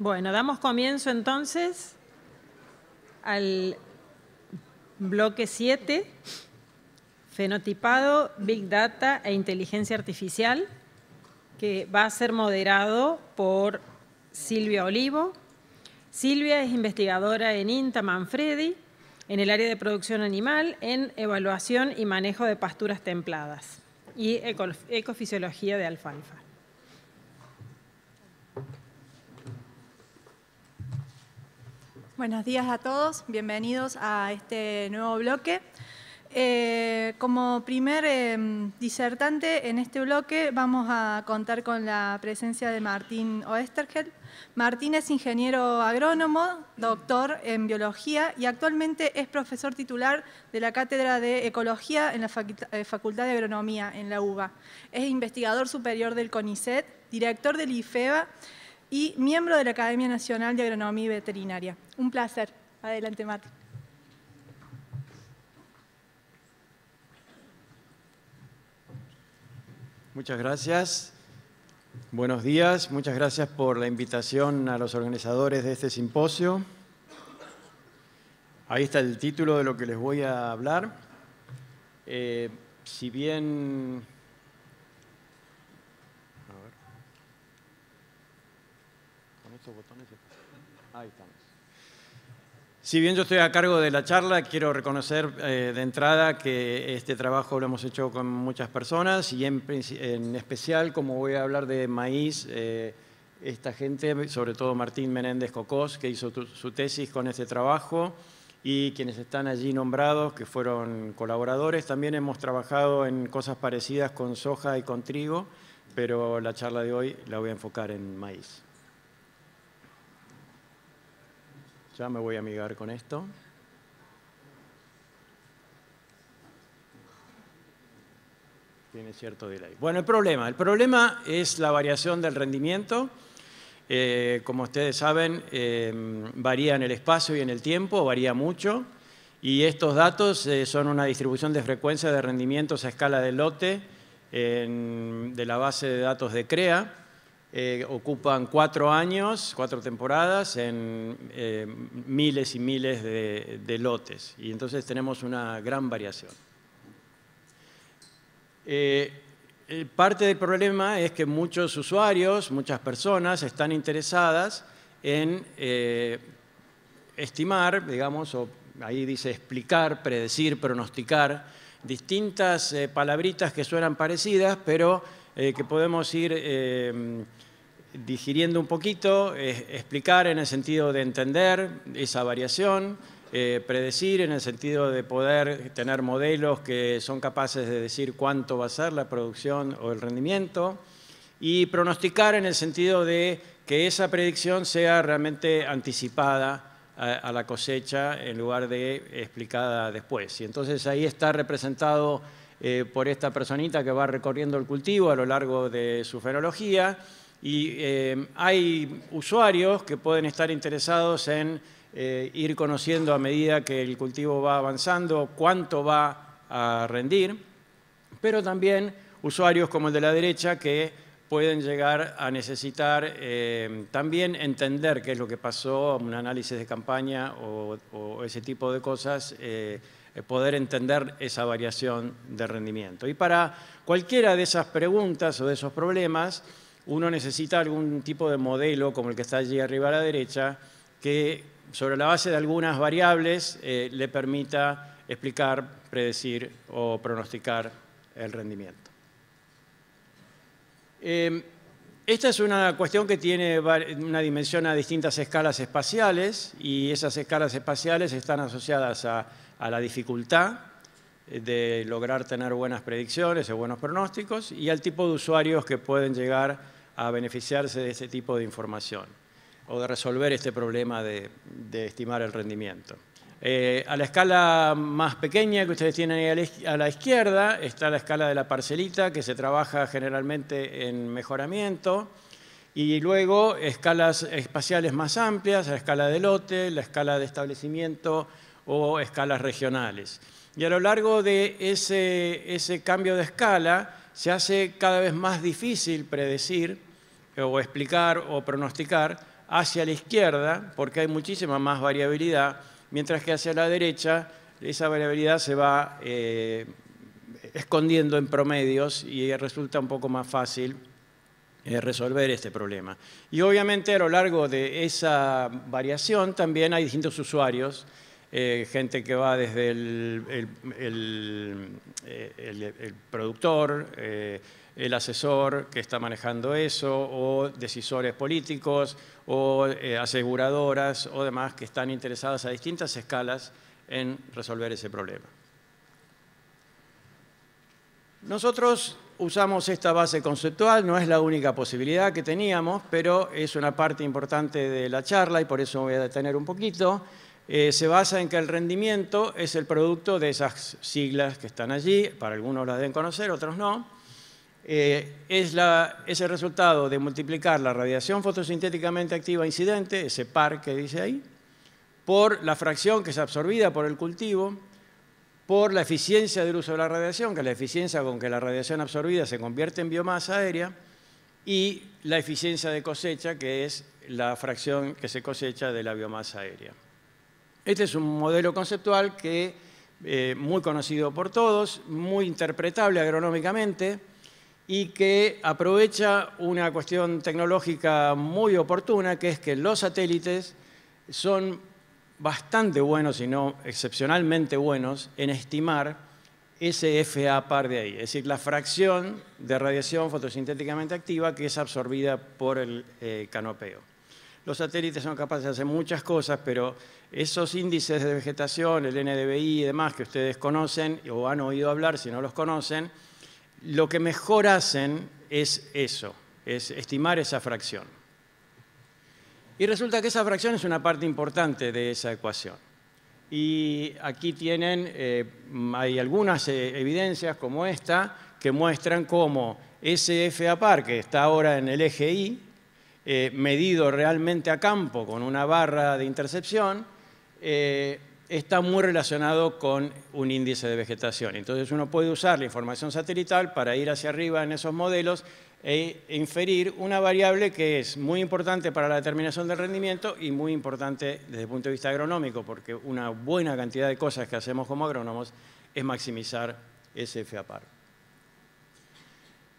Bueno, damos comienzo entonces al bloque 7, fenotipado, Big Data e Inteligencia Artificial, que va a ser moderado por Silvia Olivo. Silvia es investigadora en INTA Manfredi, en el área de producción animal, en evaluación y manejo de pasturas templadas y ecofisiología de alfalfa. Buenos días a todos, bienvenidos a este nuevo bloque. Eh, como primer eh, disertante en este bloque vamos a contar con la presencia de Martín Oestergel. Martín es ingeniero agrónomo, doctor en biología y actualmente es profesor titular de la Cátedra de Ecología en la eh, Facultad de Agronomía en la UBA. Es investigador superior del CONICET, director del IFEBA y miembro de la Academia Nacional de Agronomía y Veterinaria. Un placer. Adelante, Mate. Muchas gracias. Buenos días. Muchas gracias por la invitación a los organizadores de este simposio. Ahí está el título de lo que les voy a hablar. Eh, si bien Si bien yo estoy a cargo de la charla, quiero reconocer eh, de entrada que este trabajo lo hemos hecho con muchas personas y en, especial, como voy a hablar de maíz, eh, esta gente, sobre todo Martín Menéndez Cocós, que hizo su tesis con este trabajo, y quienes están allí nombrados, que fueron colaboradores. También hemos trabajado en cosas parecidas con soja y con trigo, pero la charla de hoy la voy a enfocar en maíz. Ya me voy a amigar con esto. Tiene cierto delay. Bueno, el problema. El problema es la variación del rendimiento. Eh, como ustedes saben, eh, varía en el espacio y en el tiempo, varía mucho. Y estos datos eh, son una distribución de frecuencia de rendimientos a escala de lote de la base de datos de CREA. Eh, ocupan cuatro años, cuatro temporadas, en eh, miles y miles de, lotes. Y entonces tenemos una gran variación. Eh, parte del problema es que muchos usuarios, muchas personas están interesadas en estimar, digamos, o ahí dice explicar, predecir, pronosticar, distintas palabritas que suenan parecidas, pero eh, que podemos ir eh, digiriendo un poquito, eh, explicar en el sentido de entender esa variación, predecir en el sentido de poder tener modelos que son capaces de decir cuánto va a ser la producción o el rendimiento y pronosticar en el sentido de que esa predicción sea realmente anticipada a, a la cosecha en lugar de explicada después. Y entonces ahí está representado eh, por esta personita que va recorriendo el cultivo a lo largo de su fenología. Y eh, hay usuarios que pueden estar interesados en eh, ir conociendo a medida que el cultivo va avanzando cuánto va a rendir, pero también usuarios como el de la derecha que pueden llegar a necesitar también entender qué es lo que pasó, un análisis de campaña o, o ese tipo de cosas eh, poder entender esa variación de rendimiento. Y para cualquiera de esas preguntas o de esos problemas, uno necesita algún tipo de modelo, como el que está allí arriba a la derecha, que sobre la base de algunas variables eh, le permita explicar, predecir o pronosticar el rendimiento. Em, esta es una cuestión que tiene una dimensión a distintas escalas espaciales y esas escalas espaciales están asociadas a a la dificultad eh, de lograr tener buenas predicciones o buenos pronósticos y al tipo de usuarios que pueden llegar a beneficiarse de ese tipo de información o de resolver este problema de, estimar el rendimiento. Eh, a la escala más pequeña que ustedes tienen ahí a la izquierda está la escala de la parcelita que se trabaja generalmente en mejoramiento y luego escalas espaciales más amplias, la escala de lote, la escala de establecimiento o escalas regionales. Y a lo largo de ese, cambio de escala se hace cada vez más difícil predecir o explicar o pronosticar hacia la izquierda, porque hay muchísima más variabilidad, mientras que hacia la derecha esa variabilidad se va eh, escondiendo en promedios y resulta un poco más fácil eh, resolver este problema. Y obviamente a lo largo de esa variación también hay distintos usuarios eh, gente que va desde el, eh, productor, eh, el asesor que está manejando eso, o decisores políticos, o aseguradoras, o demás que están interesadas a distintas escalas en resolver ese problema. Nosotros usamos esta base conceptual, no es la única posibilidad que teníamos, pero es una parte importante de la charla y por eso me voy a detener un poquito. Eh, se basa en que el rendimiento es el producto de esas siglas que están allí, para algunos las deben conocer, otros no. Eh, es, es, el resultado de multiplicar la radiación fotosintéticamente activa incidente, ese par que dice ahí, por la fracción que es absorbida por el cultivo, por la eficiencia del uso de la radiación, que es la eficiencia con que la radiación absorbida se convierte en biomasa aérea, y la eficiencia de cosecha, que es la fracción que se cosecha de la biomasa aérea. Este es un modelo conceptual que eh, muy conocido por todos, muy interpretable agronómicamente y que aprovecha una cuestión tecnológica muy oportuna, que es que los satélites son bastante buenos, y no excepcionalmente buenos, en estimar ese FA par de ahí, es decir, la fracción de radiación fotosintéticamente activa que es absorbida por el eh, canopeo. Los satélites son capaces de hacer muchas cosas, pero esos índices de vegetación, el NDVI y demás que ustedes conocen o han oído hablar si no los conocen, lo que mejor hacen es eso, es estimar esa fracción. Y resulta que esa fracción es una parte importante de esa ecuación. Y aquí tienen, eh, hay algunas eh, evidencias como esta que muestran cómo a par, que está ahora en el eje I, eh, medido realmente a campo con una barra de intercepción, eh, está muy relacionado con un índice de vegetación. Entonces uno puede usar la información satelital para ir hacia arriba en esos modelos e inferir una variable que es muy importante para la determinación del rendimiento y muy importante desde el punto de vista agronómico, porque una buena cantidad de cosas que hacemos como agrónomos es maximizar ese FAPAR.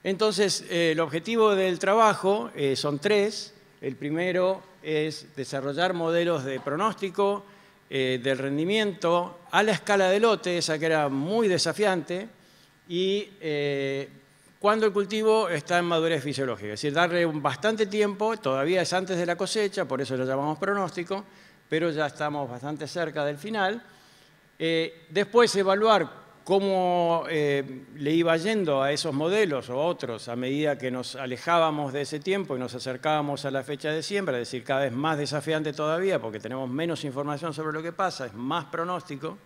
Entonces, eh, el objetivo del trabajo eh, son tres. El primero es desarrollar modelos de pronóstico, eh, del rendimiento a la escala de lote, esa que era muy desafiante, y eh, cuando el cultivo está en madurez fisiológica. Es decir, darle bastante tiempo, todavía es antes de la cosecha, por eso lo llamamos pronóstico, pero ya estamos bastante cerca del final. Eh, después evaluar cómo eh, le iba yendo a esos modelos o otros a medida que nos alejábamos de ese tiempo y nos acercábamos a la fecha de siembra, es decir, cada vez más desafiante todavía porque tenemos menos información sobre lo que pasa, es más pronóstico.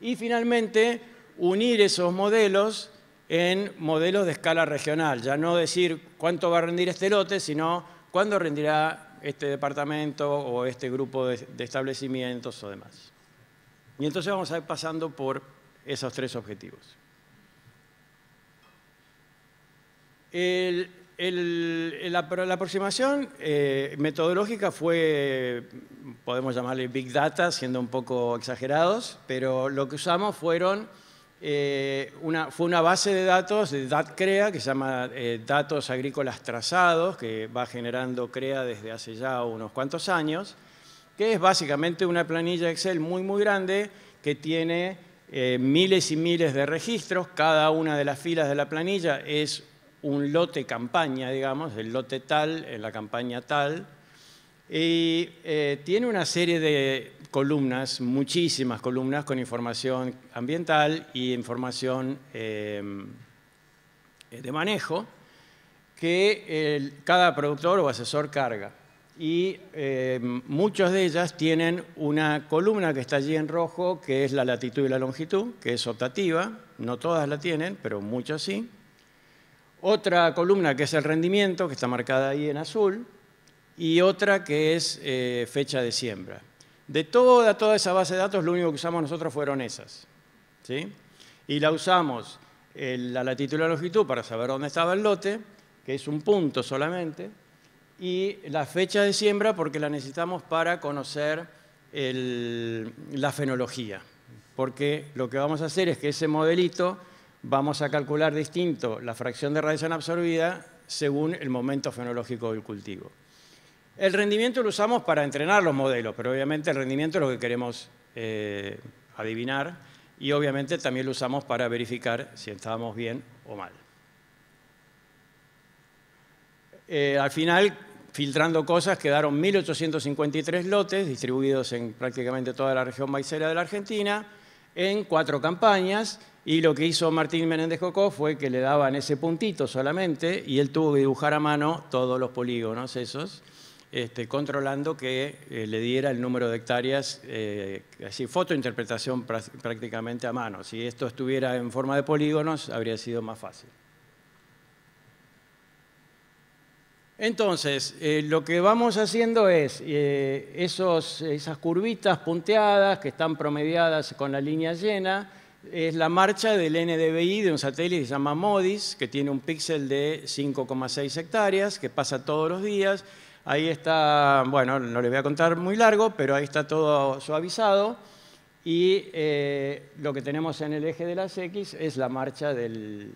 Y finalmente, unir esos modelos en modelos de escala regional, ya no decir cuánto va a rendir este lote, sino cuándo rendirá este departamento o este grupo de, establecimientos o demás. Y entonces vamos a ir pasando por esos tres objetivos. la, aproximación eh, metodológica fue, podemos llamarle Big Data, siendo un poco exagerados, pero lo que usamos fueron, eh, una, fue una base de datos de DATCREA, que se llama eh, Datos Agrícolas Trazados, que va generando CREA desde hace ya unos cuantos años, que es básicamente una planilla Excel muy, muy grande que tiene eh, miles y miles de registros, cada una de las filas de la planilla es un lote campaña, digamos, el lote tal, en eh, la campaña tal, y eh, tiene una serie de columnas, muchísimas columnas con información ambiental y información de manejo que cada productor o asesor carga y eh, muchas de ellas tienen una columna que está allí en rojo, que es la latitud y la longitud, que es optativa, no todas la tienen, pero muchas sí. Otra columna que es el rendimiento, que está marcada ahí en azul, y otra que es eh, fecha de siembra. De toda, esa base de datos, lo único que usamos nosotros fueron esas. Y la usamos la latitud y la longitud para saber dónde estaba el lote, que es un punto solamente, y la fecha de siembra porque la necesitamos para conocer la fenología. Porque lo que vamos a hacer es que ese modelito vamos a calcular distinto la fracción de radiación absorbida según el momento fenológico del cultivo. El rendimiento lo usamos para entrenar los modelos, pero obviamente el rendimiento es lo que queremos eh, adivinar y obviamente también lo usamos para verificar si estábamos bien o mal. Eh, al final, filtrando cosas, quedaron 1.853 lotes distribuidos en prácticamente toda la región maicera de la Argentina, en cuatro campañas, y lo que hizo Martín Menéndez Cocó fue que le daban ese puntito solamente y él tuvo que dibujar a mano todos los polígonos esos, este, controlando que eh, le diera el número de hectáreas, eh, así fotointerpretación prácticamente a mano. Si esto estuviera en forma de polígonos, habría sido más fácil. Entonces, eh, lo que vamos haciendo es eh, esos, esas curvitas punteadas que están promediadas con la línea llena, es la marcha del NDBI de un satélite que se llama MODIS, que tiene un píxel de 5,6 hectáreas, que pasa todos los días. Ahí está, bueno, no le voy a contar muy largo, pero ahí está todo suavizado. Y eh, lo que tenemos en el eje de las X es la marcha del,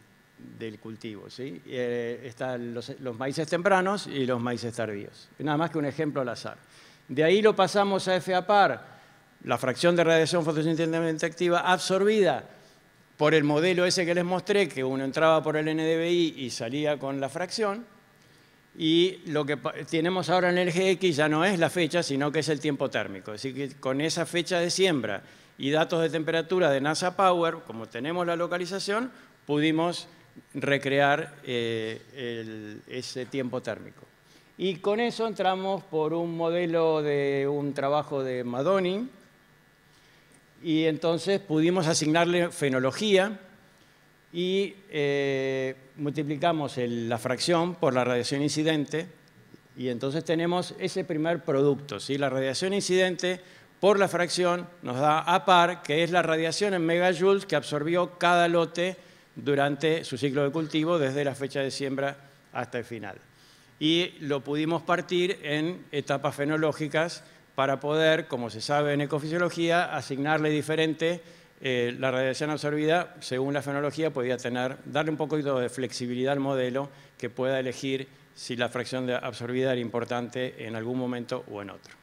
del cultivo. ¿sí? Eh, están los, maíces tempranos y los maíces tardíos. Nada más que un ejemplo al azar. De ahí lo pasamos a FAPAR, la fracción de radiación fotosintéticamente activa absorbida por el modelo ese que les mostré, que uno entraba por el NDVI y salía con la fracción, y lo que tenemos ahora en el GX ya no es la fecha, sino que es el tiempo térmico. decir que con esa fecha de siembra y datos de temperatura de NASA Power, como tenemos la localización, pudimos recrear eh, ese tiempo térmico. Y con eso entramos por un modelo de un trabajo de Madoni y entonces pudimos asignarle fenología y eh, multiplicamos la fracción por la radiación incidente y entonces tenemos ese primer producto. La radiación incidente por la fracción nos da A par, que es la radiación en megajoules que absorbió cada lote durante su ciclo de cultivo desde la fecha de siembra hasta el final. Y lo pudimos partir en etapas fenológicas para poder, como se sabe en ecofisiología, asignarle diferente eh, la radiación absorbida, según la fenología, podía tener, darle un poquito de flexibilidad al modelo que pueda elegir si la fracción de absorbida era importante en algún momento o en otro.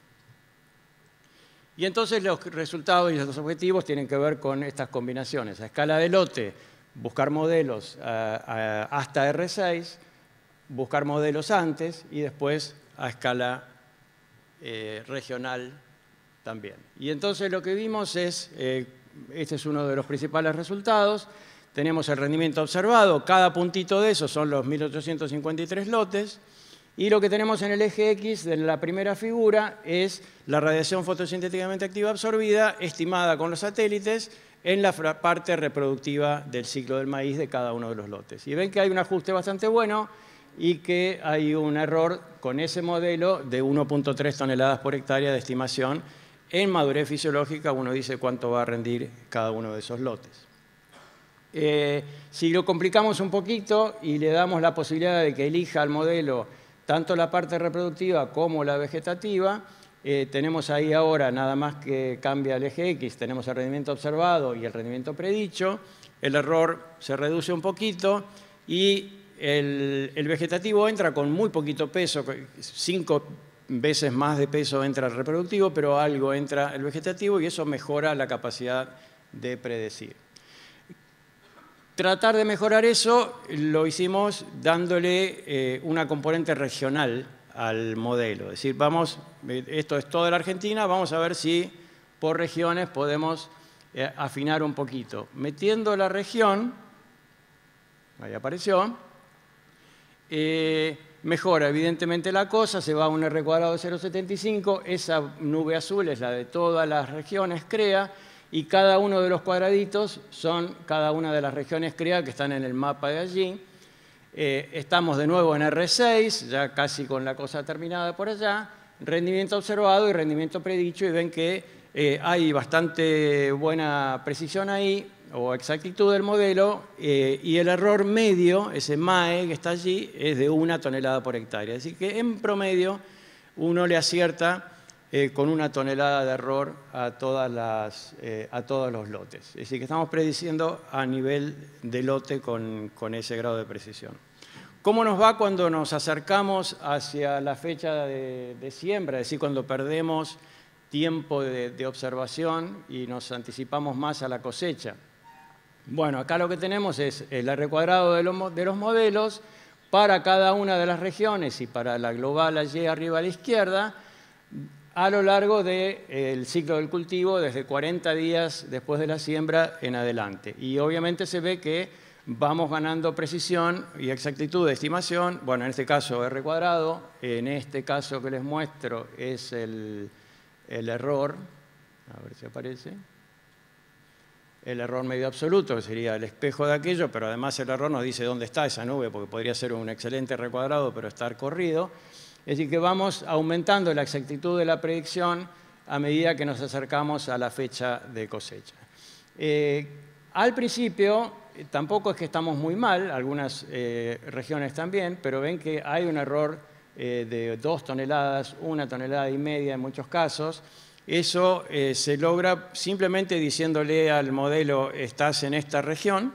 Y entonces los resultados y los objetivos tienen que ver con estas combinaciones. A escala de lote, buscar modelos eh, eh, hasta R6, buscar modelos antes y después a escala eh, regional también. Y entonces lo que vimos es, este es uno de los principales resultados, tenemos el rendimiento observado, cada puntito de eso son los 1853 lotes, y lo que tenemos en el eje X de la primera figura es la radiación fotosintéticamente activa absorbida estimada con los satélites en la parte reproductiva del ciclo del maíz de cada uno de los lotes. Y ven que hay un ajuste bastante bueno y que hay un error con ese modelo de 1.3 toneladas por hectárea de estimación. En madurez fisiológica uno dice cuánto va a rendir cada uno de esos lotes. Eh, si lo complicamos un poquito y le damos la posibilidad de que elija al modelo tanto la parte reproductiva como la vegetativa, eh, tenemos ahí ahora nada más que cambia el eje X, tenemos el rendimiento observado y el rendimiento predicho, el error se reduce un poquito y el, vegetativo entra con muy poquito peso, cinco veces más de peso entra el reproductivo, pero algo entra el vegetativo y eso mejora la capacidad de predecir. Tratar de mejorar eso lo hicimos dándole eh, una componente regional al modelo. Es decir, vamos, eh, esto es toda la Argentina, vamos a ver si por regiones podemos eh, afinar un poquito. Metiendo la región, ahí apareció, eh, mejora evidentemente la cosa, se va a un R cuadrado de 0,75, esa nube azul es la de todas las regiones CREA, y cada uno de los cuadraditos son cada una de las regiones CREA que están en el mapa de allí, eh, estamos de nuevo en R6, ya casi con la cosa terminada por allá, rendimiento observado y rendimiento predicho, y ven que eh, hay bastante buena precisión ahí, o exactitud del modelo, eh, y el error medio, ese MAE que está allí, es de una tonelada por hectárea. Así que en promedio uno le acierta eh, con una tonelada de error a, todas las, eh, todos los lotes. Es decir, que estamos prediciendo a nivel de lote con, ese grado de precisión. ¿Cómo nos va cuando nos acercamos hacia la fecha de, siembra? Es decir, cuando perdemos tiempo de, observación y nos anticipamos más a la cosecha. Bueno, acá lo que tenemos es el R cuadrado de los, de los modelos para cada una de las regiones y para la global allí arriba a la izquierda, a lo largo del de, eh, ciclo del cultivo, desde 40 días después de la siembra en adelante. Y obviamente se ve que vamos ganando precisión y exactitud de estimación. Bueno, en este caso R cuadrado, en este caso que les muestro es el, error, a ver si aparece, el error medio absoluto, que sería el espejo de aquello, pero además el error nos dice dónde está esa nube, porque podría ser un excelente R cuadrado, pero estar corrido. Es decir, que vamos aumentando la exactitud de la predicción a medida que nos acercamos a la fecha de cosecha. Eh, al principio, eh, tampoco es que estamos muy mal, algunas eh, regiones también, pero ven que hay un error de dos toneladas, una tonelada y media en muchos casos. Eso se logra simplemente diciéndole al modelo, estás en esta región,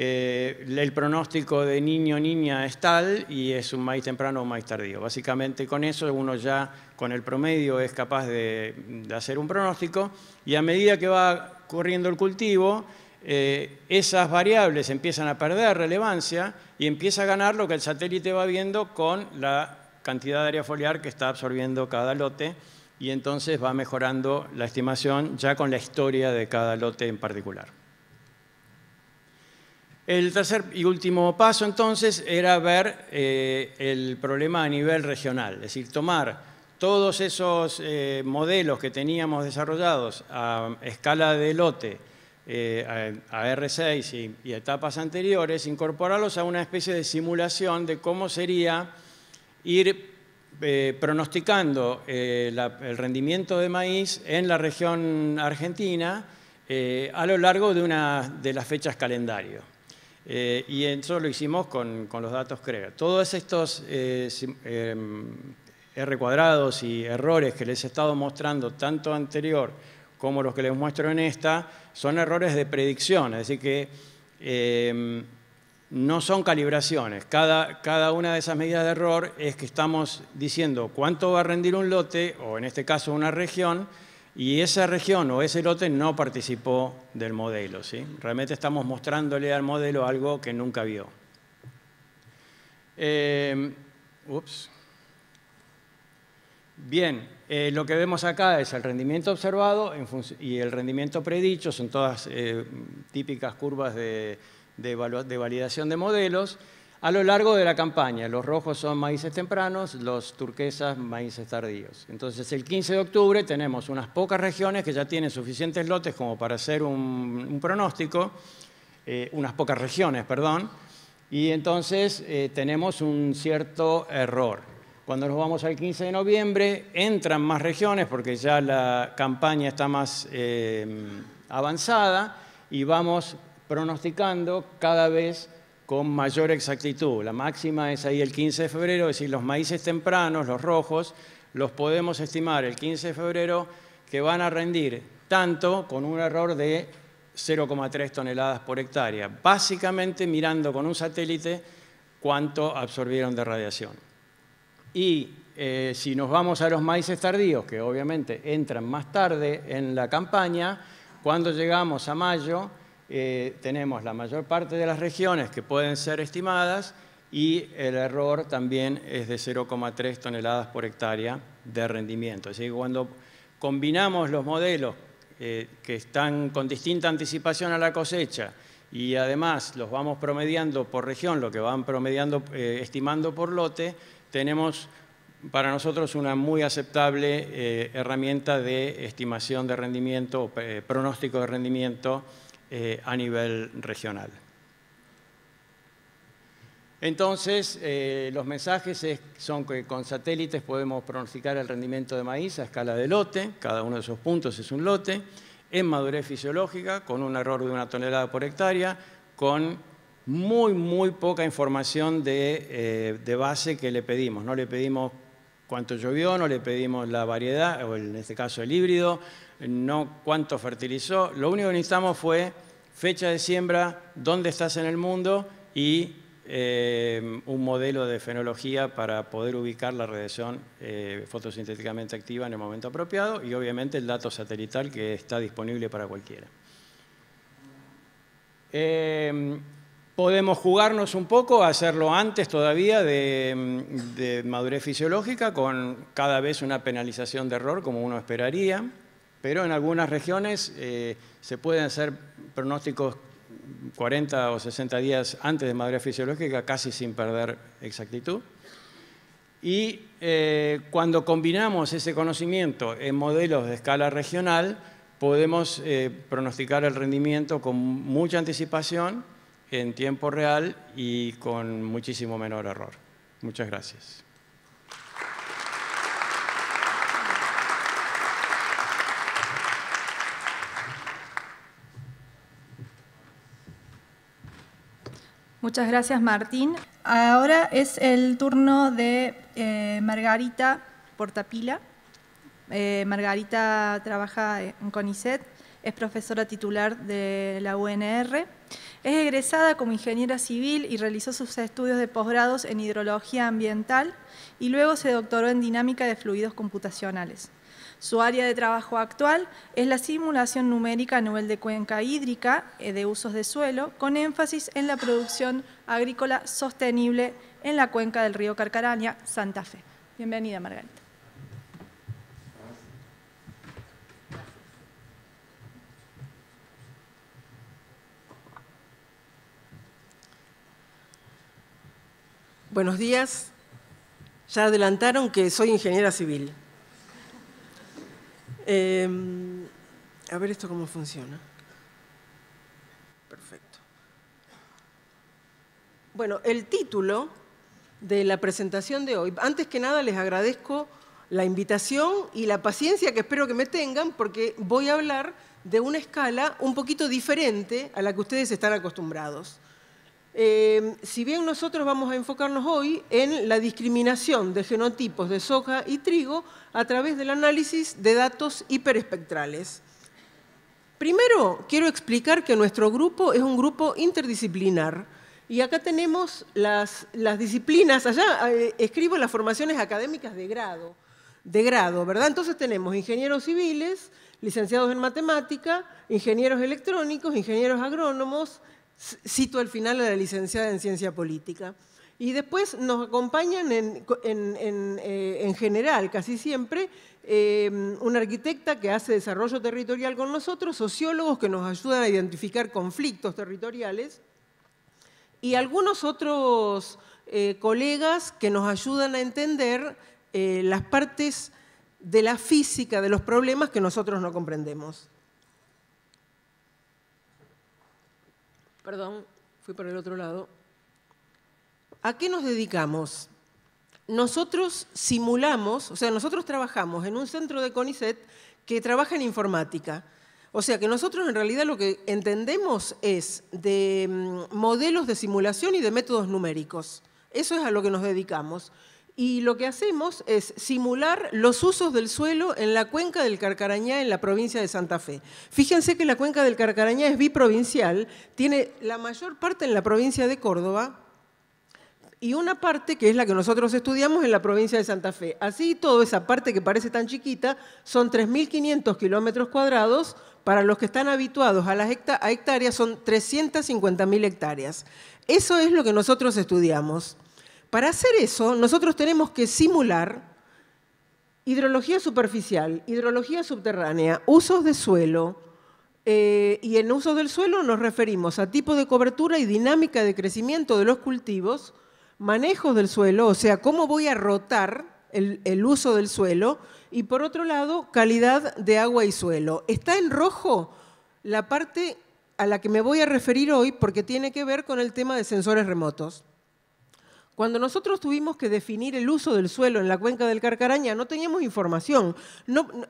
eh, el pronóstico de niño niña es tal y es un maíz temprano o un maíz tardío. Básicamente con eso uno ya con el promedio es capaz de, hacer un pronóstico y a medida que va corriendo el cultivo, eh, esas variables empiezan a perder relevancia y empieza a ganar lo que el satélite va viendo con la cantidad de área foliar que está absorbiendo cada lote y entonces va mejorando la estimación ya con la historia de cada lote en particular. El tercer y último paso entonces era ver eh, el problema a nivel regional, es decir, tomar todos esos eh, modelos que teníamos desarrollados a escala de lote, eh, a, R6 y, etapas anteriores, incorporarlos a una especie de simulación de cómo sería ir pronosticando el rendimiento de maíz en la región argentina a lo largo de, una, de las fechas calendario. Eh, y eso lo hicimos con, los datos CREA. Todos estos eh, eh, R cuadrados y errores que les he estado mostrando tanto anterior como los que les muestro en esta, son errores de predicción, es decir que em, no son calibraciones. Cada, cada, una de esas medidas de error es que estamos diciendo cuánto va a rendir un lote, o en este caso una región, y esa región o ese lote no participó del modelo. ¿sí? Realmente estamos mostrándole al modelo algo que nunca vio. Eh, Bien, eh, lo que vemos acá es el rendimiento observado y el rendimiento predicho, son todas eh, típicas curvas de validación de modelos a lo largo de la campaña. Los rojos son maíces tempranos, los turquesas maíces tardíos. Entonces el 15 de octubre tenemos unas pocas regiones que ya tienen suficientes lotes como para hacer un, pronóstico, eh, unas pocas regiones, perdón, y entonces eh, tenemos un cierto error. Cuando nos vamos al 15 de noviembre, entran más regiones porque ya la campaña está más eh, avanzada y vamos pronosticando cada vez con mayor exactitud. La máxima es ahí el 15 de febrero, es decir, los maíces tempranos, los rojos, los podemos estimar el 15 de febrero que van a rendir tanto con un error de 0,3 toneladas por hectárea, básicamente mirando con un satélite cuánto absorbieron de radiación. Y eh, si nos vamos a los maíces tardíos, que obviamente entran más tarde en la campaña, cuando llegamos a mayo, eh, tenemos la mayor parte de las regiones que pueden ser estimadas y el error también es de 0,3 toneladas por hectárea de rendimiento. Así que cuando combinamos los modelos eh, que están con distinta anticipación a la cosecha y además los vamos promediando por región, lo que van promediando, eh, estimando por lote, tenemos para nosotros una muy aceptable herramienta de estimación de rendimiento, pronóstico de rendimiento eh, a nivel regional. Entonces, eh, los mensajes son que con satélites podemos pronosticar el rendimiento de maíz a escala de lote, cada uno de esos puntos es un lote, en madurez fisiológica, con un error de una tonelada por hectárea, con muy, muy poca información de eh, base que le pedimos. No le pedimos cuánto llovió, no le pedimos la variedad, o en este caso el híbrido, no cuánto fertilizó. Lo único que necesitamos fue fecha de siembra, dónde estás en el mundo y eh, un modelo de fenología para poder ubicar la radiación eh, fotosintéticamente activa en el momento apropiado y obviamente el dato satelital que está disponible para cualquiera. Eh, Podemos jugarnos un poco, a hacerlo antes todavía mm, de, madurez fisiológica, con cada vez una penalización de error, como uno esperaría, pero en algunas regiones eh, se pueden hacer pronósticos 40 o 60 días antes de madurez fisiológica, casi sin perder exactitud. Y eh, cuando combinamos ese conocimiento en modelos de escala regional, podemos eh, pronosticar el rendimiento con mucha anticipación en tiempo real y con muchísimo menor error. Muchas gracias. Muchas gracias, Martín. Ahora es el turno de eh, Margarita Portapila. Eh, Margarita trabaja en CONICET, es profesora titular de la UNR es egresada como ingeniera civil y realizó sus estudios de posgrados en hidrología ambiental y luego se doctoró en dinámica de fluidos computacionales. Su área de trabajo actual es la simulación numérica a nivel de cuenca hídrica eh, de usos de suelo, con énfasis en la producción agrícola sostenible en la cuenca del río Carcaraña, Santa Fe. Bienvenida, Margarita. Buenos días. Ya adelantaron que soy ingeniera civil. Em, a ver esto cómo funciona. Perfecto. Bueno, el título de la presentación de hoy. Antes que nada les agradezco la invitación y la paciencia que espero que me tengan porque voy a hablar de una escala un poquito diferente a la que ustedes están acostumbrados. Em, si bien nosotros vamos a enfocarnos hoy en la discriminación de genotipos de soja y trigo a través del análisis de datos hiperespectrales. Primero, quiero explicar que nuestro grupo es un grupo interdisciplinar. Y acá tenemos las, disciplinas, allá eh, escribo las formaciones académicas de grado, de grado, ¿verdad? Entonces tenemos ingenieros civiles, licenciados en matemática, ingenieros electrónicos, ingenieros agrónomos, Cito al final a la licenciada en Ciencia Política. Y después nos acompañan eh, en, general, casi siempre, eh, una arquitecta que hace desarrollo territorial con nosotros, sociólogos que nos ayudan a identificar conflictos territoriales y algunos otros eh, colegas que nos ayudan a entender eh, las partes de la física de los problemas que nosotros no comprendemos. Perdón, fui por el otro lado. ¿A qué nos dedicamos? Nosotros simulamos, o sea, nosotros trabajamos en un centro de CONICET que trabaja en informática. O sea que nosotros en realidad lo que entendemos es de mm, modelos de simulación y de métodos numéricos. Eso es a lo que nos dedicamos. Y lo que hacemos es simular los usos del suelo en la cuenca del Carcarañá en la provincia de Santa Fe. Fíjense que la cuenca del Carcarañá es biprovincial, tiene la mayor parte en la provincia de Córdoba y una parte que es la que nosotros estudiamos en la provincia de Santa Fe. Así toda esa parte que parece tan chiquita son 3.500 kilómetros cuadrados, para los que están habituados a las hectáreas son 350.000 hectáreas. Eso es lo que nosotros estudiamos. Para hacer eso, nosotros tenemos que simular hidrología superficial, hidrología subterránea, usos de suelo, eh, y en uso del suelo nos referimos a tipo de cobertura y dinámica de crecimiento de los cultivos, manejo del suelo, o sea, cómo voy a rotar el uso del suelo, y por otro lado, calidad de agua y suelo. Está en rojo la parte a la que me voy a referir hoy porque tiene que ver con el tema de sensores remotos. Cuando nosotros tuvimos que definir el uso del suelo en la cuenca del Carcaraña, no teníamos información.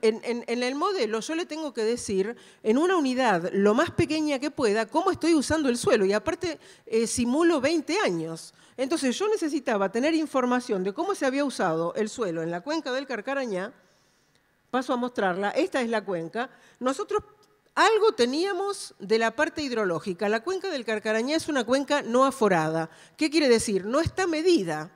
en, el modelo yo le tengo que decir, en una unidad lo más pequeña que pueda, cómo estoy usando el suelo. Y aparte eh, simulo 20 años. Entonces yo necesitaba tener información de cómo se había usado el suelo en la cuenca del Carcaraña, Paso a mostrarla. Esta es la cuenca. Nosotros algo teníamos de la parte hidrológica. La cuenca del Carcarañá es una cuenca no aforada. ¿Qué quiere decir? No está medida.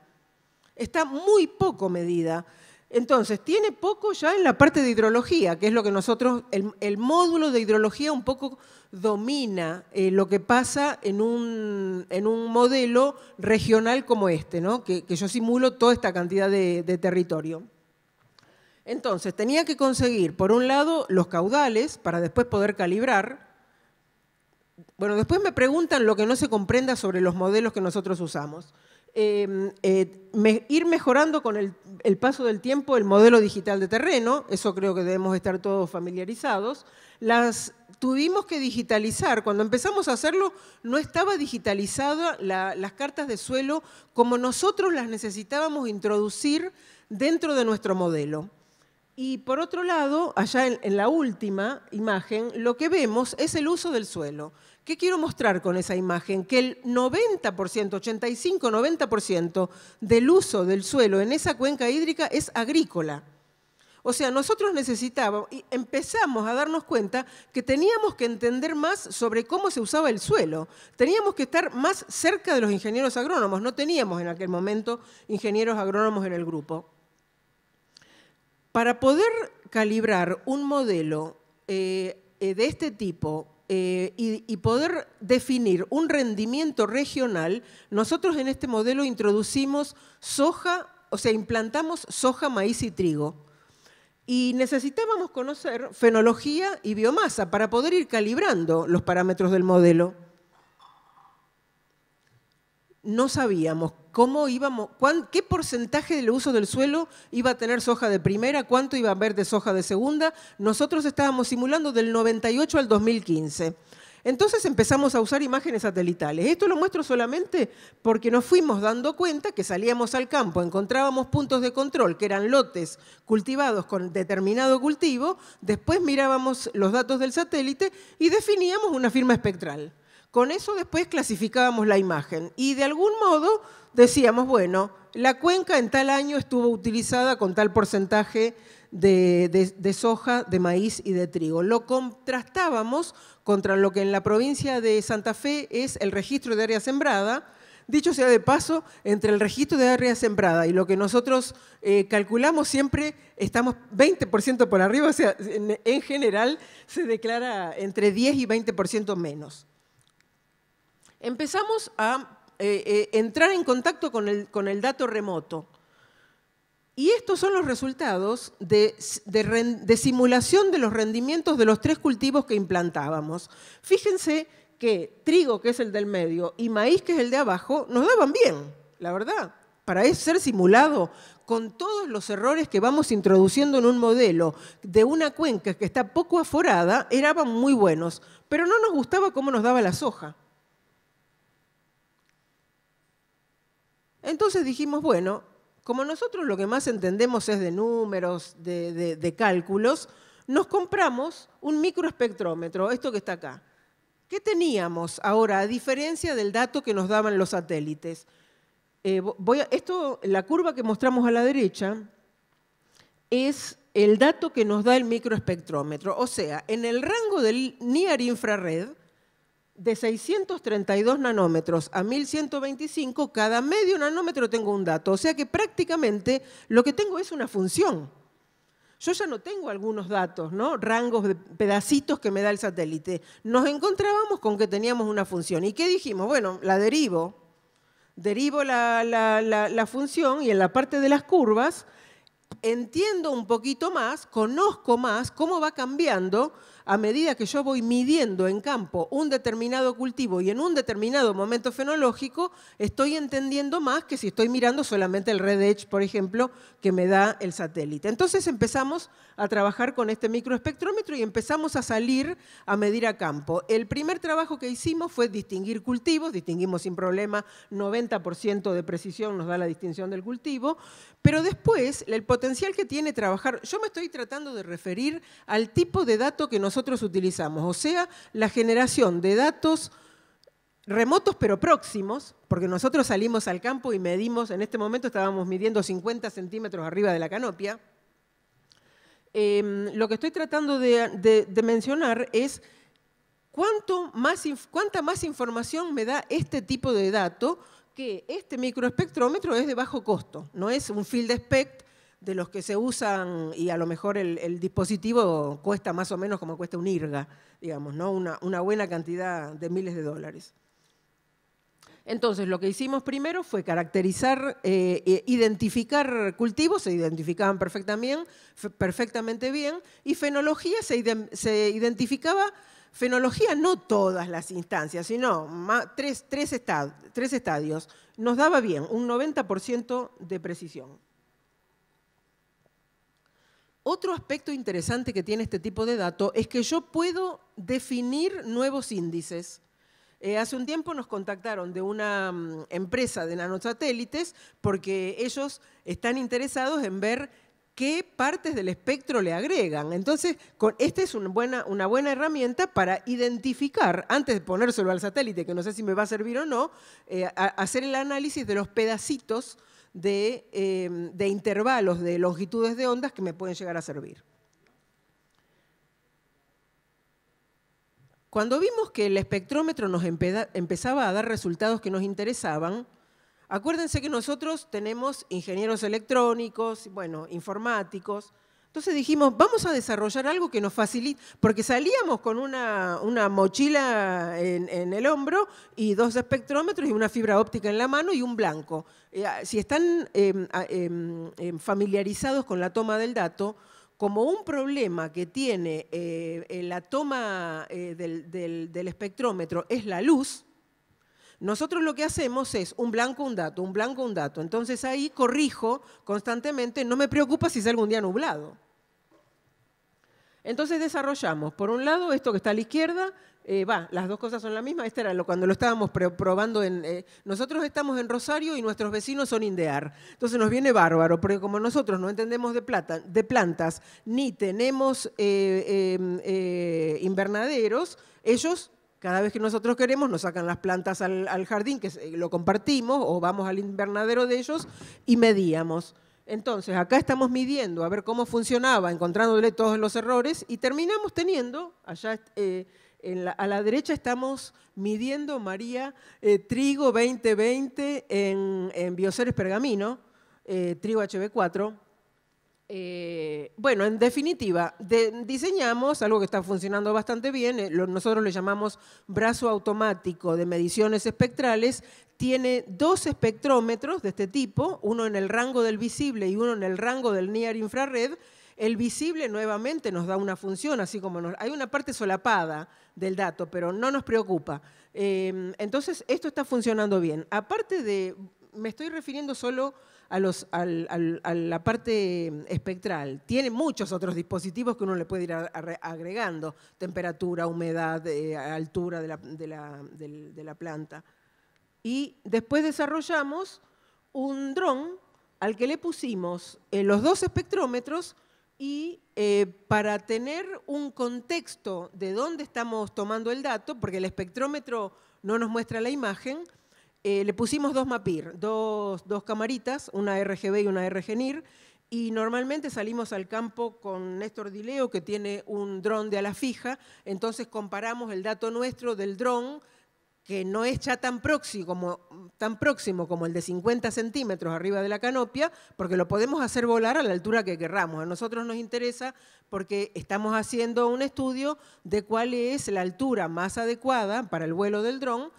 Está muy poco medida. Entonces, tiene poco ya en la parte de hidrología, que es lo que nosotros, el, módulo de hidrología un poco domina eh, lo que pasa en un, modelo regional como este, ¿no? que, yo simulo toda esta cantidad de territorio. Entonces, tenía que conseguir, por un lado, los caudales para después poder calibrar. Bueno, después me preguntan lo que no se comprenda sobre los modelos que nosotros usamos. Em, eh, ir mejorando con el, paso del tiempo el modelo digital de terreno, eso creo que debemos estar todos familiarizados. Las tuvimos que digitalizar, cuando empezamos a hacerlo no estaba digitalizada las cartas de suelo como nosotros las necesitábamos introducir dentro de nuestro modelo. Y por otro lado, allá en, la última imagen, lo que vemos es el uso del suelo. ¿Qué quiero mostrar con esa imagen? Que el 90%, 85-90% del uso del suelo en esa cuenca hídrica es agrícola. O sea, nosotros necesitábamos y empezamos a darnos cuenta que teníamos que entender más sobre cómo se usaba el suelo. Teníamos que estar más cerca de los ingenieros agrónomos. No teníamos en aquel momento ingenieros agrónomos en el grupo. Para poder calibrar un modelo eh, eh, de este tipo eh, y, y, poder definir un rendimiento regional, nosotros en este modelo introducimos soja, o sea, implantamos soja, maíz y trigo. Y necesitábamos conocer fenología y biomasa para poder ir calibrando los parámetros del modelo. No sabíamos cómo íbamos, qué porcentaje del uso del suelo iba a tener soja de primera, cuánto iba a haber de soja de segunda. Nosotros estábamos simulando del 98 al 2015. Entonces empezamos a usar imágenes satelitales. Esto lo muestro solamente porque nos fuimos dando cuenta que salíamos al campo, encontrábamos puntos de control que eran lotes cultivados con determinado cultivo, después mirábamos los datos del satélite y definíamos una firma espectral. Con eso después clasificábamos la imagen y de algún modo decíamos, bueno, la cuenca en tal año estuvo utilizada con tal porcentaje de, soja, de maíz y de trigo. Lo contrastábamos contra lo que en la provincia de Santa Fe es el registro de área sembrada. Dicho sea de paso, entre el registro de área sembrada y lo que nosotros eh, calculamos siempre estamos 20% por arriba, o sea, en, en general se declara entre 10 y 20% menos empezamos a eh, eh, entrar en contacto con el, dato remoto. Y estos son los resultados de, de, simulación de los rendimientos de los tres cultivos que implantábamos. Fíjense que trigo, que es el del medio, y maíz, que es el de abajo, nos daban bien, la verdad, para ser simulado con todos los errores que vamos introduciendo en un modelo de una cuenca que está poco aforada, eran muy buenos, pero no nos gustaba cómo nos daba la soja. Entonces dijimos, bueno, como nosotros lo que más entendemos es de números, de, cálculos, nos compramos un microespectrómetro, esto que está acá. ¿Qué teníamos ahora, a diferencia del dato que nos daban los satélites? Eh, esto, la curva que mostramos a la derecha es el dato que nos da el microespectrómetro. O sea, en el rango del NIAR infrared, de 632 nanómetros a 1125, cada medio nanómetro tengo un dato. O sea que prácticamente lo que tengo es una función. Yo ya no tengo algunos datos, ¿no? Rangos de pedacitos que me da el satélite. Nos encontrábamos con que teníamos una función. ¿Y qué dijimos? Bueno, la derivo. Derivo la función y en la parte de las curvas entiendo un poquito más, conozco más cómo va cambiando a medida que yo voy midiendo en campo un determinado cultivo y en un determinado momento fenológico, estoy entendiendo más que si estoy mirando solamente el Red Edge, por ejemplo, que me da el satélite. Entonces empezamos a trabajar con este microespectrómetro y empezamos a salir a medir a campo. El primer trabajo que hicimos fue distinguir cultivos, distinguimos sin problema 90% de precisión nos da la distinción del cultivo, pero después el potencial que tiene trabajar, yo me estoy tratando de referir al tipo de dato que nos nosotros utilizamos, o sea, la generación de datos remotos pero próximos, porque nosotros salimos al campo y medimos, en este momento estábamos midiendo 50 centímetros arriba de la canopia. Em, lo que estoy tratando de, mencionar es cuánto más, cuánta más información me da este tipo de dato que este microespectrómetro es de bajo costo, no es un field spec de los que se usan y a lo mejor el, dispositivo cuesta más o menos como cuesta un IRGA, digamos, ¿no? Una, buena cantidad de miles de dólares. Entonces, lo que hicimos primero fue caracterizar, eh, eh, identificar cultivos, se identificaban perfectamente, perfectamente bien, y fenología se, identificaba fenología no todas las instancias, sino tres, tres estadios. Nos daba bien, un 90% de precisión. Otro aspecto interesante que tiene este tipo de dato es que yo puedo definir nuevos índices. Eh, hace un tiempo nos contactaron de una mm, empresa de nanosatélites porque ellos están interesados en ver qué partes del espectro le agregan. Entonces, con, esta es una buena, herramienta para identificar, antes de ponérselo al satélite, que no sé si me va a servir o no, eh, hacer el análisis de los pedacitos Em, de, intervalos de longitudes de ondas que me pueden llegar a servir. Cuando vimos que el espectrómetro nos empezaba a dar resultados que nos interesaban, acuérdense que nosotros tenemos ingenieros electrónicos, bueno, informáticos, entonces dijimos, vamos a desarrollar algo que nos facilite, porque salíamos con una, mochila en, el hombro y dos espectrómetros y una fibra óptica en la mano y un blanco. Eh, ah, si están em, em, em, familiarizados con la toma del dato, como un problema que tiene eh, la toma eh, del, del espectrómetro es la luz, nosotros lo que hacemos es un blanco, un dato, un blanco, un dato. Entonces ahí corrijo constantemente, no me preocupa si salgo un día nublado. Entonces desarrollamos, por un lado, esto que está a la izquierda, eh, va, las dos cosas son la misma, este era lo, cuando lo estábamos probando en... Eh, nosotros estamos en Rosario y nuestros vecinos son Indear, entonces nos viene bárbaro, porque como nosotros no entendemos de, plata, de plantas ni tenemos eh, em, invernaderos, ellos cada vez que nosotros queremos nos sacan las plantas al jardín, que lo compartimos, o vamos al invernadero de ellos y medíamos. Entonces, acá estamos midiendo a ver cómo funcionaba, encontrándole todos los errores y terminamos teniendo, allá eh, a la derecha estamos midiendo, María, eh, trigo 2020 en, en Bioceres Pergamino, eh, trigo HB4. bueno, en definitiva, diseñamos algo que está funcionando bastante bien, nosotros le llamamos brazo automático de mediciones espectrales, tiene dos espectrómetros de este tipo, uno en el rango del visible y uno en el rango del NIAR infrared. El visible nuevamente nos da una función, así como nos, hay una parte solapada del dato, pero no nos preocupa. Em, entonces, esto está funcionando bien. Aparte de, me estoy refiriendo solo a, la parte espectral. Tiene muchos otros dispositivos que uno le puede ir agregando, temperatura, humedad, eh, altura de la planta y después desarrollamos un dron al que le pusimos eh, los dos espectrómetros y eh, para tener un contexto de dónde estamos tomando el dato, porque el espectrómetro no nos muestra la imagen, eh, le pusimos dos MAPIR, dos, dos, camaritas, una RGB y una RGNIR, y normalmente salimos al campo con Néstor Dileo, que tiene un dron de ala fija, entonces comparamos el dato nuestro del dron que no es ya tan próximo, como, el de 50 centímetros arriba de la canopia, porque lo podemos hacer volar a la altura que querramos. A nosotros nos interesa porque estamos haciendo un estudio de cuál es la altura más adecuada para el vuelo del dron,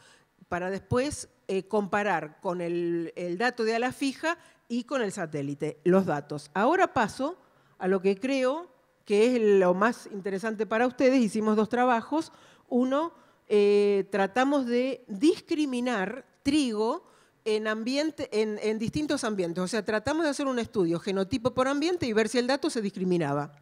para después eh, comparar con el, el dato de ala fija y con el satélite, los datos. Ahora paso a lo que creo que es lo más interesante para ustedes. Hicimos dos trabajos. Uno eh, tratamos de discriminar trigo en, distintos ambientes. O sea, tratamos de hacer un estudio genotipo por ambiente y ver si el dato se discriminaba.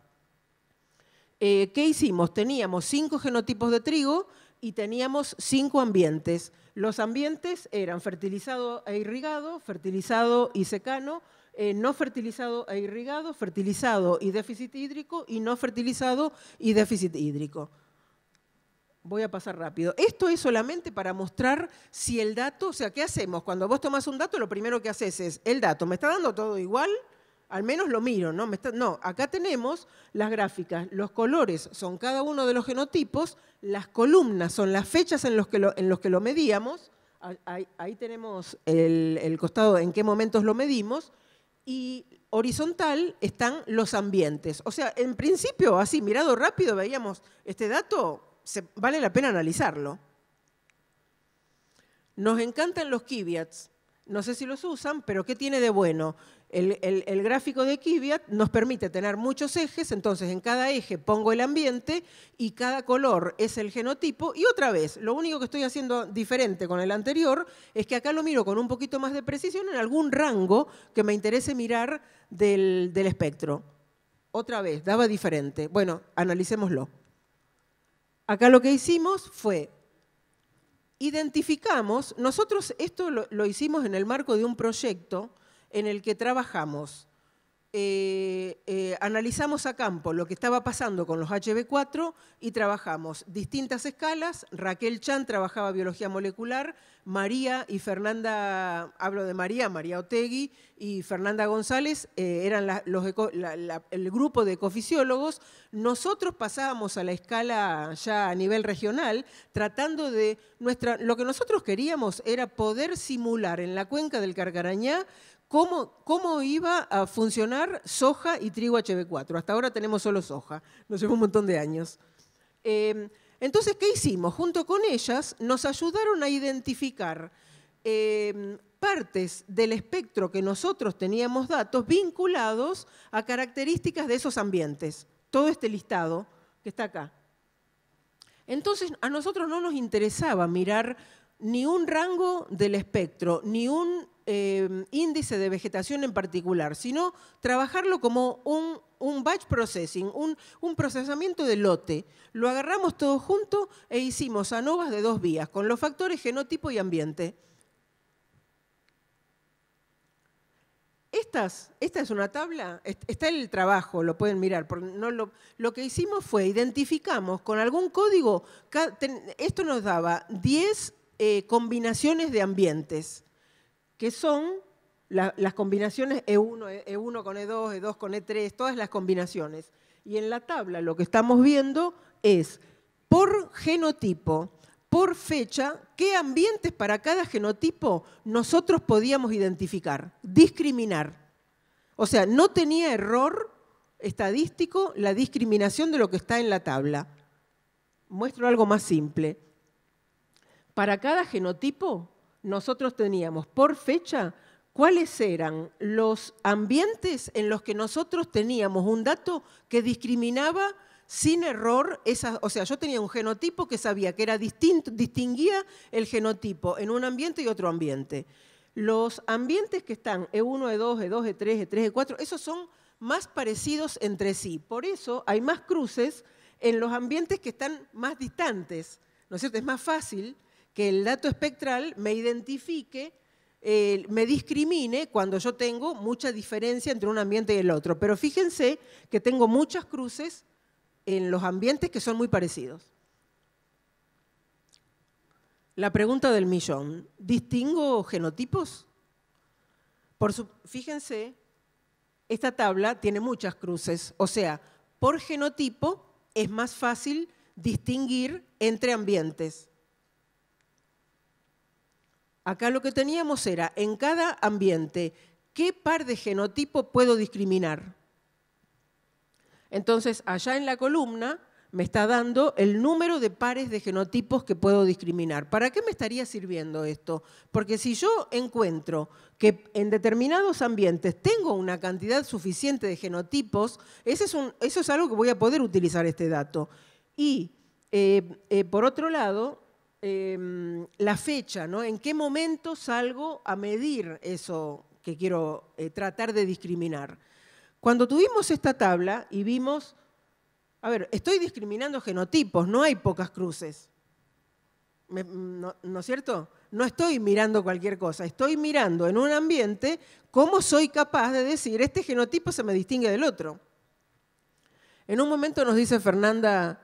Eh, ¿Qué hicimos? Teníamos cinco genotipos de trigo y teníamos cinco ambientes. Los ambientes eran fertilizado e irrigado, fertilizado y secano, eh, no fertilizado e irrigado, fertilizado y déficit hídrico y no fertilizado y déficit hídrico. Voy a pasar rápido. Esto es solamente para mostrar si el dato, o sea, ¿qué hacemos? Cuando vos tomás un dato, lo primero que haces es, el dato, ¿me está dando todo igual? Al menos lo miro, ¿no? Me no, acá tenemos las gráficas, los colores son cada uno de los genotipos, las columnas son las fechas en los que lo, en los que lo medíamos, ahí, tenemos el, el costado en qué momentos lo medimos, y horizontal están los ambientes. O sea, en principio, así mirado rápido, veíamos este dato vale la pena analizarlo. Nos encantan los Kibiats. No sé si los usan, pero ¿qué tiene de bueno? El, gráfico de Kiviat nos permite tener muchos ejes, entonces en cada eje pongo el ambiente y cada color es el genotipo. Y otra vez, lo único que estoy haciendo diferente con el anterior es que acá lo miro con un poquito más de precisión en algún rango que me interese mirar del, del espectro. Otra vez, daba diferente. Bueno, analicémoslo. Acá lo que hicimos fue, identificamos, nosotros esto lo, lo hicimos en el marco de un proyecto en el que trabajamos eh, eh, analizamos a campo lo que estaba pasando con los HB4 y trabajamos distintas escalas. Raquel Chan trabajaba biología molecular, María y Fernanda, hablo de María, María Otegui y Fernanda González eh, eran los el grupo de ecofisiólogos. Nosotros pasábamos a la escala ya a nivel regional, tratando de nuestra. Lo que nosotros queríamos era poder simular en la cuenca del Carcarañá cómo, iba a funcionar soja y trigo HB4. Hasta ahora tenemos solo soja, nos llevó un montón de años. Em, entonces, ¿qué hicimos? Junto con ellas nos ayudaron a identificar em, partes del espectro que nosotros teníamos datos vinculados a características de esos ambientes. Todo este listado que está acá. Entonces, a nosotros no nos interesaba mirar ni un rango del espectro, ni un Em, índice de vegetación en particular, sino trabajarlo como un, batch processing, un, procesamiento de lote. Lo agarramos todo junto e hicimos ANOVAs de dos vías, con los factores genotipo y ambiente. esta es una tabla, está el trabajo, lo pueden mirar. lo, que hicimos fue identificamos con algún código, esto nos daba 10 eh, combinaciones de ambientes que son las combinaciones E1, E1 con E2, E2 con E3, todas las combinaciones. Y en la tabla lo que estamos viendo es por genotipo, por fecha, qué ambientes para cada genotipo nosotros podíamos identificar, discriminar. O sea, no tenía error estadístico la discriminación de lo que está en la tabla. Muestro algo más simple. Para cada genotipo nosotros teníamos por fecha cuáles eran los ambientes en los que nosotros teníamos un dato que discriminaba sin error, o sea, yo tenía un genotipo que sabía que era distinto, distinguía el genotipo en un ambiente y otro ambiente. Los ambientes que están E1, E2, E2, E3, E3, E4, esos son más parecidos entre sí. Por eso hay más cruces en los ambientes que están más distantes, ¿no es cierto? Es más fácil que el dato espectral me identifique, eh, me discrimine cuando yo tengo mucha diferencia entre un ambiente y el otro. Pero fíjense que tengo muchas cruces en los ambientes que son muy parecidos. La pregunta del millón, ¿distingo genotipos? Por fíjense, esta tabla tiene muchas cruces, o sea, por genotipo es más fácil distinguir entre ambientes. Acá lo que teníamos era, en cada ambiente, ¿qué par de genotipo puedo discriminar? Entonces, allá en la columna me está dando el número de pares de genotipos que puedo discriminar. ¿Para qué me estaría sirviendo esto? Porque si yo encuentro que en determinados ambientes tengo una cantidad suficiente de genotipos, eso es, algo que voy a poder utilizar este dato. Y, eh, eh, por otro lado, Em, la fecha, ¿no? ¿En qué momento salgo a medir eso que quiero eh, tratar de discriminar? Cuando tuvimos esta tabla y vimos, a ver, estoy discriminando genotipos, no hay pocas cruces. ¿No es cierto? No estoy mirando cualquier cosa, estoy mirando en un ambiente cómo soy capaz de decir, este genotipo se me distingue del otro. En un momento nos dice Fernanda,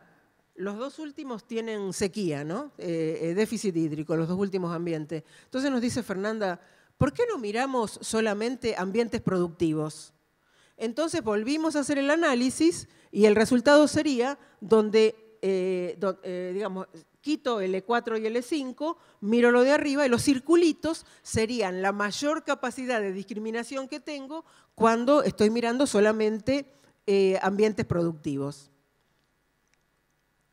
los dos últimos tienen sequía, ¿no? Eh, eh, déficit hídrico, los dos últimos ambientes. Entonces nos dice Fernanda, ¿por qué no miramos solamente ambientes productivos? Entonces volvimos a hacer el análisis y el resultado sería donde, eh, digamos, quito L4 e y el e 5 miro lo de arriba y los circulitos serían la mayor capacidad de discriminación que tengo cuando estoy mirando solamente ambientes productivos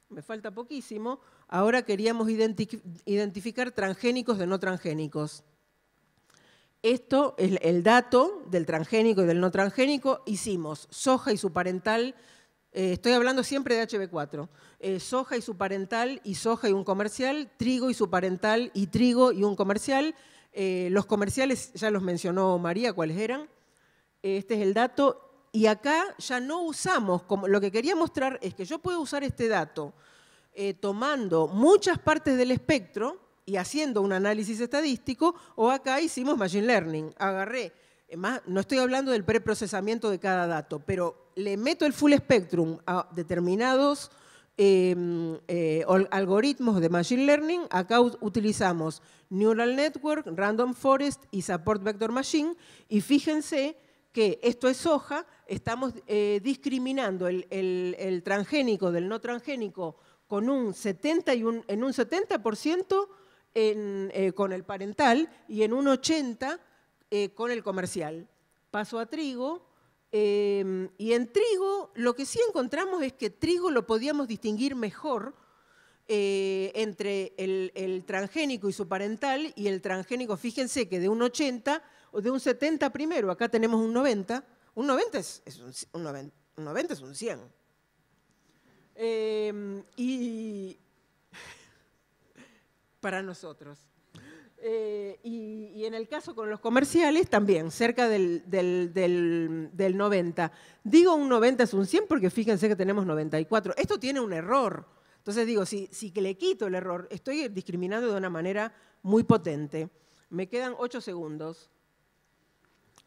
me falta poquísimo, ahora queríamos identificar transgénicos de no transgénicos. Esto es el dato del transgénico y del no transgénico. Hicimos soja y su parental, eh, estoy hablando siempre de HB4, eh, soja y su parental y soja y un comercial, trigo y su parental y trigo y un comercial. Eh, los comerciales ya los mencionó María, cuáles eran. Este es el dato y acá ya no usamos, como, lo que quería mostrar es que yo puedo usar este dato eh, tomando muchas partes del espectro y haciendo un análisis estadístico, o acá hicimos Machine Learning, agarré, eh, no estoy hablando del preprocesamiento de cada dato, pero le meto el full spectrum a determinados em, eh, algoritmos de Machine Learning, acá utilizamos Neural Network, Random Forest y Support Vector Machine, y fíjense que esto es hoja, estamos eh, discriminando el, transgénico del no transgénico con un 70 en un 70% eh, con el parental y en un 80% eh, con el comercial. Paso a trigo. Em, y en trigo lo que sí encontramos es que trigo lo podíamos distinguir mejor entre el, transgénico y su parental y el transgénico, fíjense que de un 80 o de un 70 primero, acá tenemos un 90, un 90 es, es un, 90, es un 100. Em, y para nosotros. Eh, y, en el caso con los comerciales también, cerca del, del, 90. Digo un 90 es un 100 porque fíjense que tenemos 94. Esto tiene un error. Entonces digo, si, si le quito el error, estoy discriminando de una manera muy potente. Me quedan 8 segundos.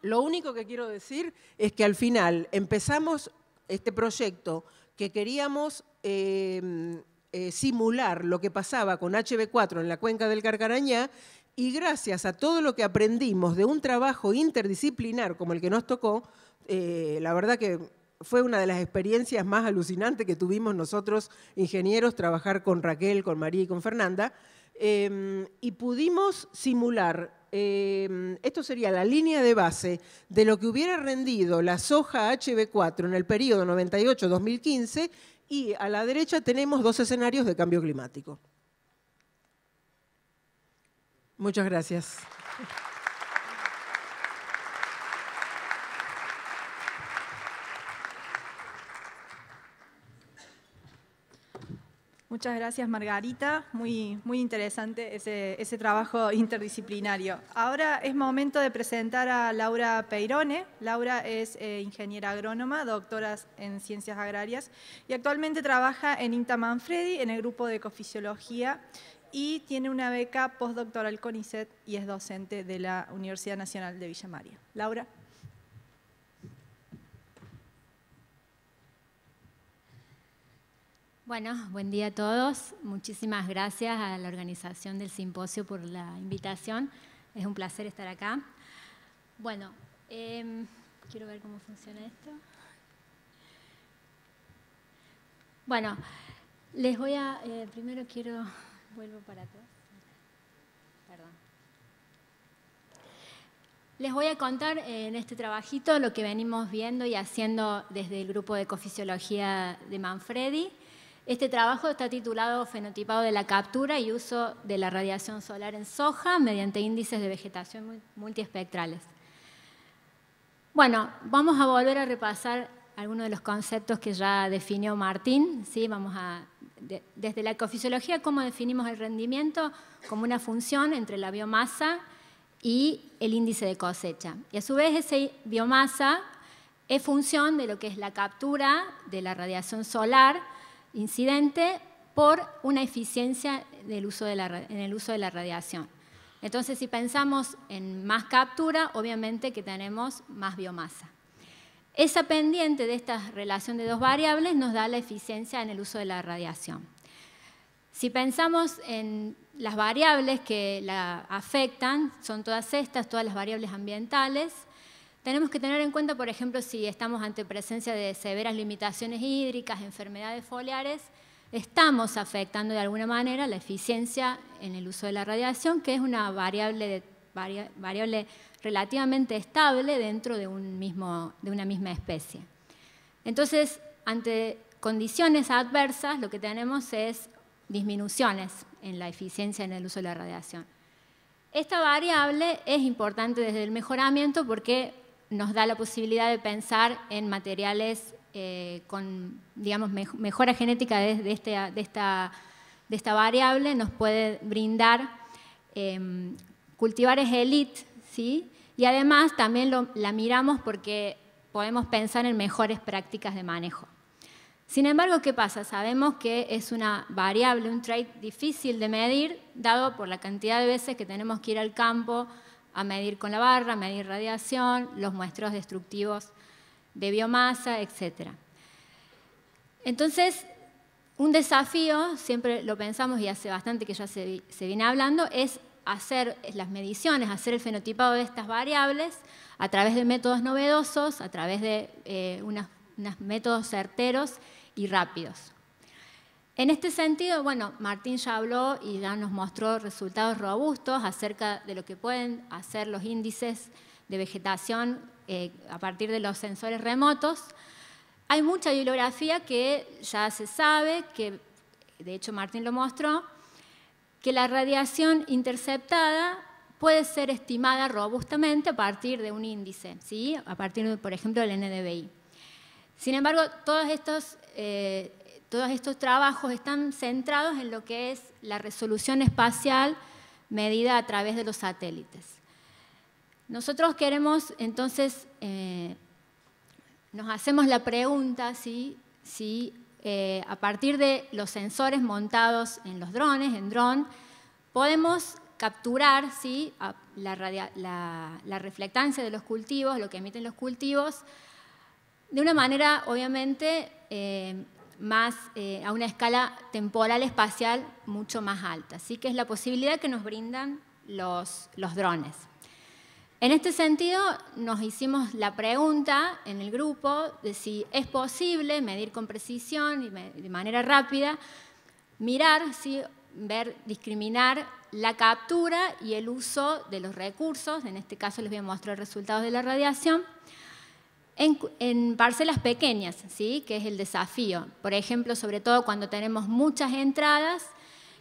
Lo único que quiero decir es que al final empezamos este proyecto que queríamos em, eh, simular lo que pasaba con HB4 en la cuenca del Carcarañá y gracias a todo lo que aprendimos de un trabajo interdisciplinar como el que nos tocó, eh, la verdad que fue una de las experiencias más alucinantes que tuvimos nosotros, ingenieros, trabajar con Raquel, con María y con Fernanda, em, y pudimos simular Em, esto sería la línea de base de lo que hubiera rendido la soja HB4 en el periodo 98-2015 y a la derecha tenemos dos escenarios de cambio climático. Muchas gracias. Muchas gracias, Margarita. Muy, muy interesante ese, trabajo interdisciplinario. Ahora es momento de presentar a Laura Peirone. Laura es eh, ingeniera agrónoma, doctora en ciencias agrarias y actualmente trabaja en INTA Manfredi en el grupo de ecofisiología y tiene una beca postdoctoral CONICET y es docente de la Universidad Nacional de Villa María. Laura. Bueno, buen día a todos. Muchísimas gracias a la organización del simposio por la invitación. Es un placer estar acá. Bueno, em, quiero ver cómo funciona esto. Bueno, les voy a, eh, primero quiero, vuelvo para todos. Perdón. Les voy a contar eh, en este trabajito lo que venimos viendo y haciendo desde el grupo de ecofisiología de Manfredi. Este trabajo está titulado Fenotipado de la captura y uso de la radiación solar en soja mediante índices de vegetación multiespectrales. Bueno, vamos a volver a repasar algunos de los conceptos que ya definió Martín. ¿sí? Vamos a, desde la ecofisiología, cómo definimos el rendimiento como una función entre la biomasa y el índice de cosecha. Y a su vez, esa biomasa es función de lo que es la captura de la radiación solar, incidente por una eficiencia del uso en el uso de la radiación. Entonces, si pensamos en más captura, obviamente que tenemos más biomasa. Esa pendiente de esta relación de dos variables nos da la eficiencia en el uso de la radiación. Si pensamos en las variables que la afectan, son todas estas, todas las variables ambientales, tenemos que tener en cuenta, por ejemplo, si estamos ante presencia de severas limitaciones hídricas, enfermedades foliares, estamos afectando de alguna manera la eficiencia en el uso de la radiación, que es una variable, variable relativamente estable dentro de, un mismo, de una misma especie. Entonces, ante condiciones adversas, lo que tenemos es disminuciones en la eficiencia en el uso de la radiación. Esta variable es importante desde el mejoramiento porque nos da la posibilidad de pensar en materiales eh, con, digamos, mejora genética de, este, de, esta, de, esta, variable, nos puede brindar eh, cultivares elite, ¿sí? Y además también la miramos porque podemos pensar en mejores prácticas de manejo. Sin embargo, ¿qué pasa? Sabemos que es una variable, un trait difícil de medir, dado por la cantidad de veces que tenemos que ir al campo, a medir con la barra, a medir radiación, los muestros destructivos de biomasa, etc. Entonces, un desafío, siempre lo pensamos y hace bastante que ya se, viene hablando, es hacer las mediciones, hacer el fenotipado de estas variables a través de métodos novedosos, a través de eh, unos métodos certeros y rápidos. En este sentido, bueno, Martín ya habló y ya nos mostró resultados robustos acerca de lo que pueden hacer los índices de vegetación eh, a partir de los sensores remotos. Hay mucha bibliografía que ya se sabe, que de hecho Martín lo mostró, que la radiación interceptada puede ser estimada robustamente a partir de un índice, ¿sí? a partir, por ejemplo, del NDVI. Sin embargo, todos estos... Eh, todos estos trabajos están centrados en lo que es la resolución espacial medida a través de los satélites. Nosotros queremos, entonces, eh, nos hacemos la pregunta si eh, a partir de los sensores montados en los drones, en dron, podemos capturar ¿sí? la, reflectancia de los cultivos, lo que emiten los cultivos, de una manera, obviamente, eh, más eh, a una escala temporal espacial mucho más alta. Así que es la posibilidad que nos brindan los, drones. En este sentido, nos hicimos la pregunta en el grupo de si es posible medir con precisión y de manera rápida, mirar, ver, discriminar la captura y el uso de los recursos, en este caso les voy a mostrar resultados de la radiación, en, parcelas pequeñas, ¿sí? que es el desafío. Por ejemplo, sobre todo cuando tenemos muchas entradas,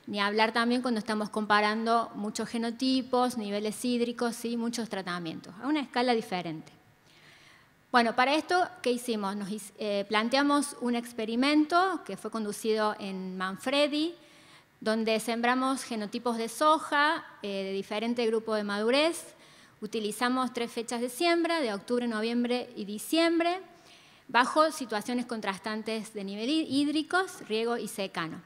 ni hablar también cuando estamos comparando muchos genotipos, niveles hídricos, y muchos tratamientos, a una escala diferente. Bueno, para esto, ¿qué hicimos? Nos eh, planteamos un experimento que fue conducido en Manfredi, donde sembramos genotipos de soja eh, de diferente grupo de madurez, Utilizamos tres fechas de siembra, de octubre, noviembre y diciembre, bajo situaciones contrastantes de nivel hídricos, riego y secano.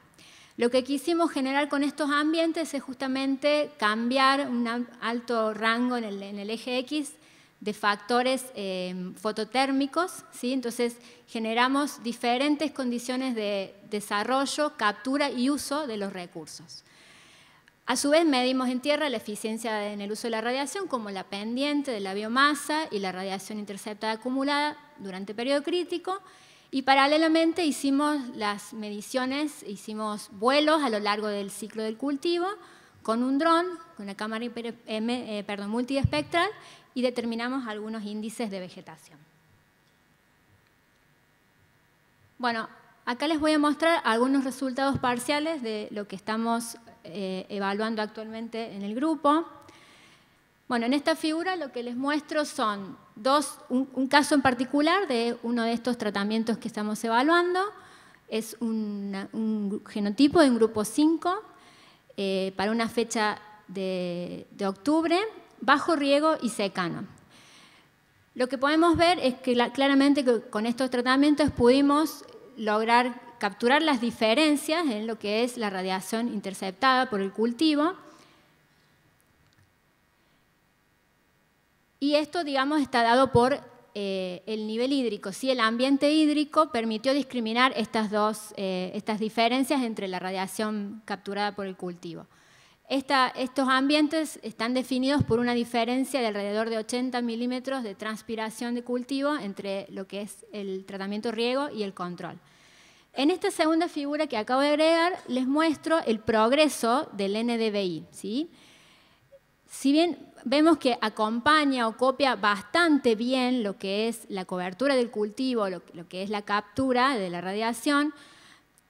Lo que quisimos generar con estos ambientes es justamente cambiar un alto rango en el, eje X de factores eh, fototérmicos, entonces generamos diferentes condiciones de desarrollo, captura y uso de los recursos. A su vez, medimos en tierra la eficiencia en el uso de la radiación, como la pendiente de la biomasa y la radiación interceptada acumulada durante periodo crítico. Y paralelamente hicimos las mediciones, hicimos vuelos a lo largo del ciclo del cultivo con un dron, con una cámara eh, eh, multiespectral y determinamos algunos índices de vegetación. Bueno, acá les voy a mostrar algunos resultados parciales de lo que estamos eh, evaluando actualmente en el grupo. Bueno, en esta figura lo que les muestro son dos, un, caso en particular de uno de estos tratamientos que estamos evaluando. Es un genotipo de un grupo 5 eh, para una fecha de, de octubre, bajo riego y secano. Lo que podemos ver es que claramente con estos tratamientos pudimos lograr capturar las diferencias en lo que es la radiación interceptada por el cultivo. Y esto, digamos, está dado por eh, el nivel hídrico. Si el ambiente hídrico permitió discriminar estas, dos, eh, estas diferencias entre la radiación capturada por el cultivo. estos ambientes están definidos por una diferencia de alrededor de 80 milímetros de transpiración de cultivo entre lo que es el tratamiento riego y el control. En esta segunda figura que acabo de agregar, les muestro el progreso del NDBI. ¿sí? Si bien vemos que acompaña o copia bastante bien lo que es la cobertura del cultivo, lo, que es la captura de la radiación,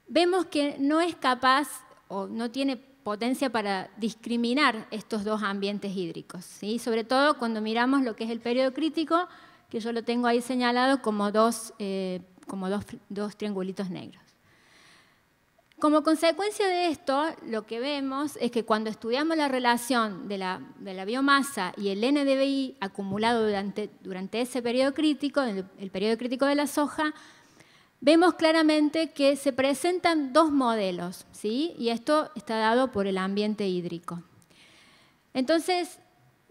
vemos que no es capaz o no tiene potencia para discriminar estos dos ambientes hídricos, ¿sí? sobre todo cuando miramos lo que es el periodo crítico, que yo lo tengo ahí señalado como dos eh, como dos, triangulitos negros. Como consecuencia de esto, lo que vemos es que cuando estudiamos la relación de la, biomasa y el NDBI acumulado durante, durante ese periodo crítico, el, el periodo crítico de la soja, vemos claramente que se presentan dos modelos, ¿sí? y esto está dado por el ambiente hídrico. Entonces,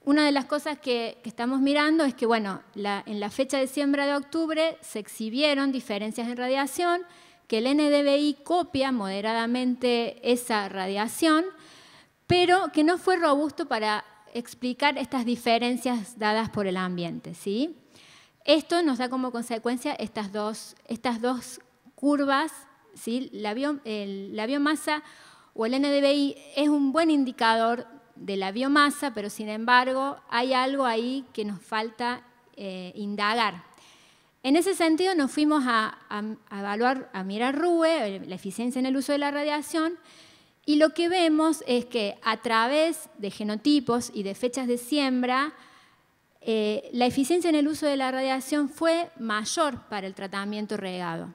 una de las cosas que, estamos mirando es que, bueno, en la fecha de siembra de octubre se exhibieron diferencias en radiación, que el NDBI copia moderadamente esa radiación, pero que no fue robusto para explicar estas diferencias dadas por el ambiente. ¿sí? Esto nos da como consecuencia estas dos, estas dos curvas. ¿sí? La, la biomasa o el NDBI es un buen indicador de la biomasa, pero sin embargo hay algo ahí que nos falta eh, indagar. En ese sentido nos fuimos a, evaluar, a mirar RUE, eh, la eficiencia en el uso de la radiación, y lo que vemos es que a través de genotipos y de fechas de siembra, eh, la eficiencia en el uso de la radiación fue mayor para el tratamiento regado.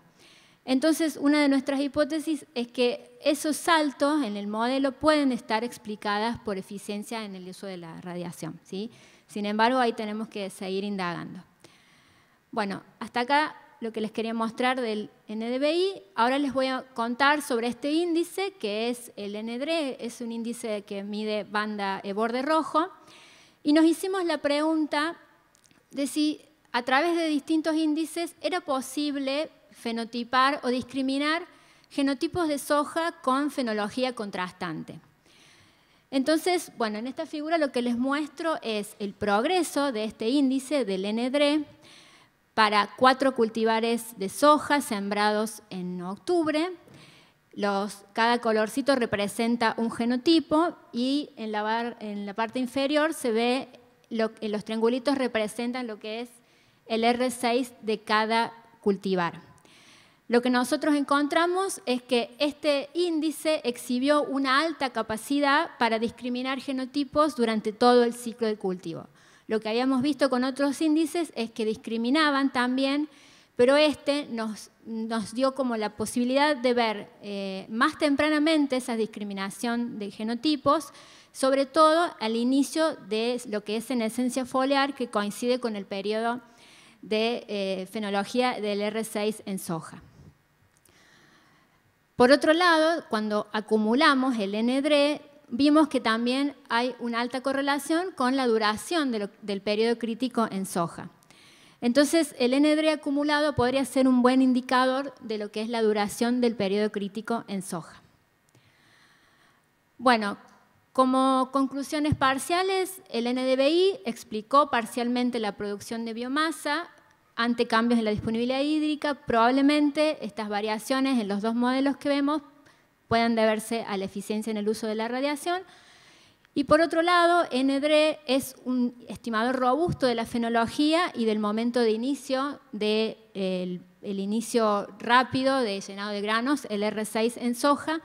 Entonces, una de nuestras hipótesis es que esos saltos en el modelo pueden estar explicadas por eficiencia en el uso de la radiación. ¿sí? Sin embargo, ahí tenemos que seguir indagando. Bueno, hasta acá lo que les quería mostrar del NDBI. Ahora les voy a contar sobre este índice, que es el NDRE, es un índice que mide banda e borde rojo. Y nos hicimos la pregunta de si a través de distintos índices era posible fenotipar o discriminar genotipos de soja con fenología contrastante. Entonces, bueno, en esta figura lo que les muestro es el progreso de este índice del NDRE para cuatro cultivares de soja sembrados en octubre. cada colorcito representa un genotipo y en la, en la parte inferior se ve, los triangulitos representan lo que es el R6 de cada cultivar. Lo que nosotros encontramos es que este índice exhibió una alta capacidad para discriminar genotipos durante todo el ciclo de cultivo. Lo que habíamos visto con otros índices es que discriminaban también, pero este nos, dio como la posibilidad de ver eh, más tempranamente esa discriminación de genotipos, sobre todo al inicio de lo que es en esencia foliar, que coincide con el periodo de eh, fenología del R6 en soja. Por otro lado, cuando acumulamos el NDRE, vimos que también hay una alta correlación con la duración del periodo crítico en soja. Entonces, el NDRE acumulado podría ser un buen indicador de lo que es la duración del periodo crítico en soja. Bueno, como conclusiones parciales, el NDBI explicó parcialmente la producción de biomasa ante cambios en la disponibilidad hídrica, probablemente estas variaciones en los dos modelos que vemos puedan deberse a la eficiencia en el uso de la radiación. Y por otro lado, NDRE es un estimador robusto de la fenología y del momento de inicio, del inicio rápido de llenado de granos, el R6 en soja,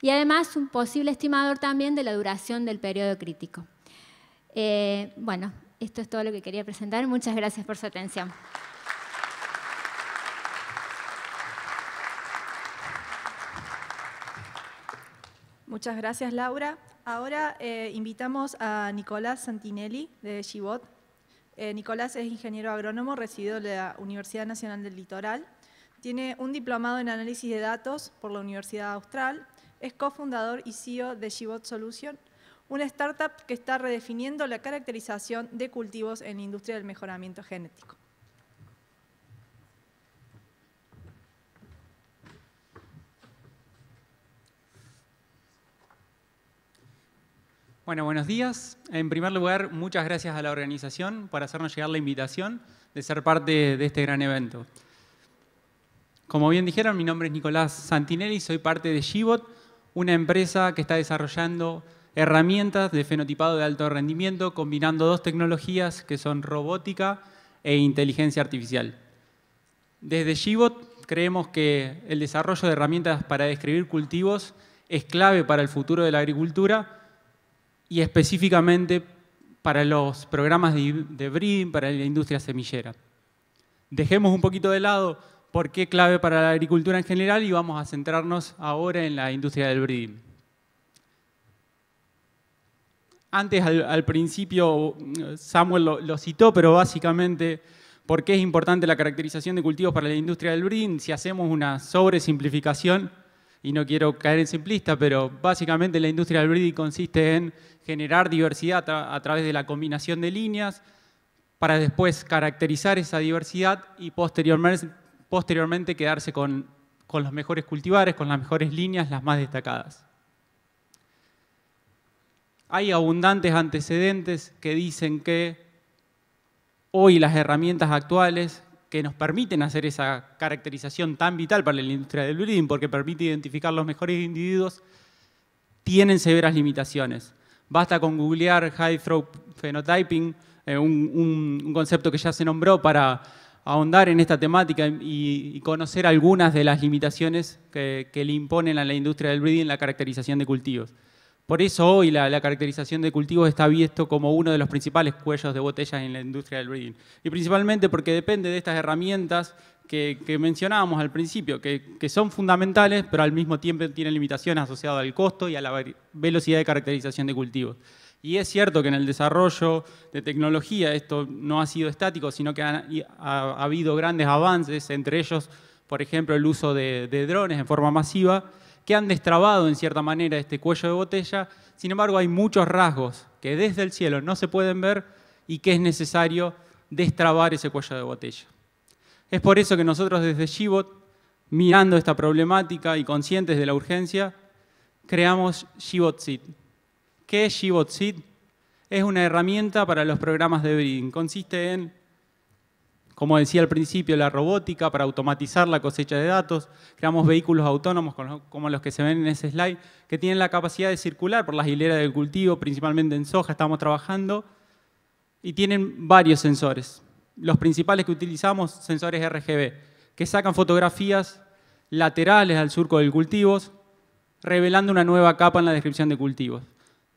y además un posible estimador también de la duración del periodo crítico. Eh, bueno, esto es todo lo que quería presentar. Muchas gracias por su atención. Muchas gracias, Laura. Ahora eh, invitamos a Nicolás Santinelli de chibot eh, Nicolás es ingeniero agrónomo, residido de la Universidad Nacional del Litoral. Tiene un diplomado en análisis de datos por la Universidad Austral. Es cofundador y CEO de Gibot Solution una startup que está redefiniendo la caracterización de cultivos en la industria del mejoramiento genético. Bueno, buenos días. En primer lugar, muchas gracias a la organización por hacernos llegar la invitación de ser parte de este gran evento. Como bien dijeron, mi nombre es Nicolás Santinelli, soy parte de Gibot, una empresa que está desarrollando herramientas de fenotipado de alto rendimiento combinando dos tecnologías que son robótica e inteligencia artificial. Desde Gibot creemos que el desarrollo de herramientas para describir cultivos es clave para el futuro de la agricultura y específicamente para los programas de breeding, para la industria semillera. Dejemos un poquito de lado por qué clave para la agricultura en general y vamos a centrarnos ahora en la industria del breeding. Antes, al, principio, Samuel lo, citó, pero básicamente, ¿por qué es importante la caracterización de cultivos para la industria del breeding? Si hacemos una sobresimplificación, y no quiero caer en simplista, pero básicamente la industria del breeding consiste en generar diversidad a, través de la combinación de líneas para después caracterizar esa diversidad y posteriormente, quedarse con los mejores cultivares, con las mejores líneas, las más destacadas. Hay abundantes antecedentes que dicen que hoy las herramientas actuales que nos permiten hacer esa caracterización tan vital para la industria del breeding, porque permite identificar los mejores individuos, tienen severas limitaciones. Basta con googlear high throw phenotyping, eh, un, concepto que ya se nombró para ahondar en esta temática y, conocer algunas de las limitaciones que, que le imponen a la industria del breeding la caracterización de cultivos. Por eso hoy la, caracterización de cultivos está visto como uno de los principales cuellos de botella en la industria del breeding. Y principalmente porque depende de estas herramientas que, mencionábamos al principio, que, son fundamentales, pero al mismo tiempo tienen limitaciones asociadas al costo y a la velocidad de caracterización de cultivos. Y es cierto que en el desarrollo de tecnología esto no ha sido estático, sino que ha, habido grandes avances, entre ellos, por ejemplo, el uso de drones en forma masiva, que han destrabado en cierta manera este cuello de botella. Sin embargo, hay muchos rasgos que desde el cielo no se pueden ver y que es necesario destrabar ese cuello de botella. Es por eso que nosotros desde Shibot, mirando esta problemática y conscientes de la urgencia, creamos Shibot ¿Qué es Shibot Es una herramienta para los programas de breeding. Consiste en como decía al principio, la robótica para automatizar la cosecha de datos. Creamos vehículos autónomos como los que se ven en ese slide, que tienen la capacidad de circular por las hileras del cultivo, principalmente en soja estamos trabajando, y tienen varios sensores. Los principales que utilizamos, sensores RGB, que sacan fotografías laterales al surco del cultivo, revelando una nueva capa en la descripción de cultivos.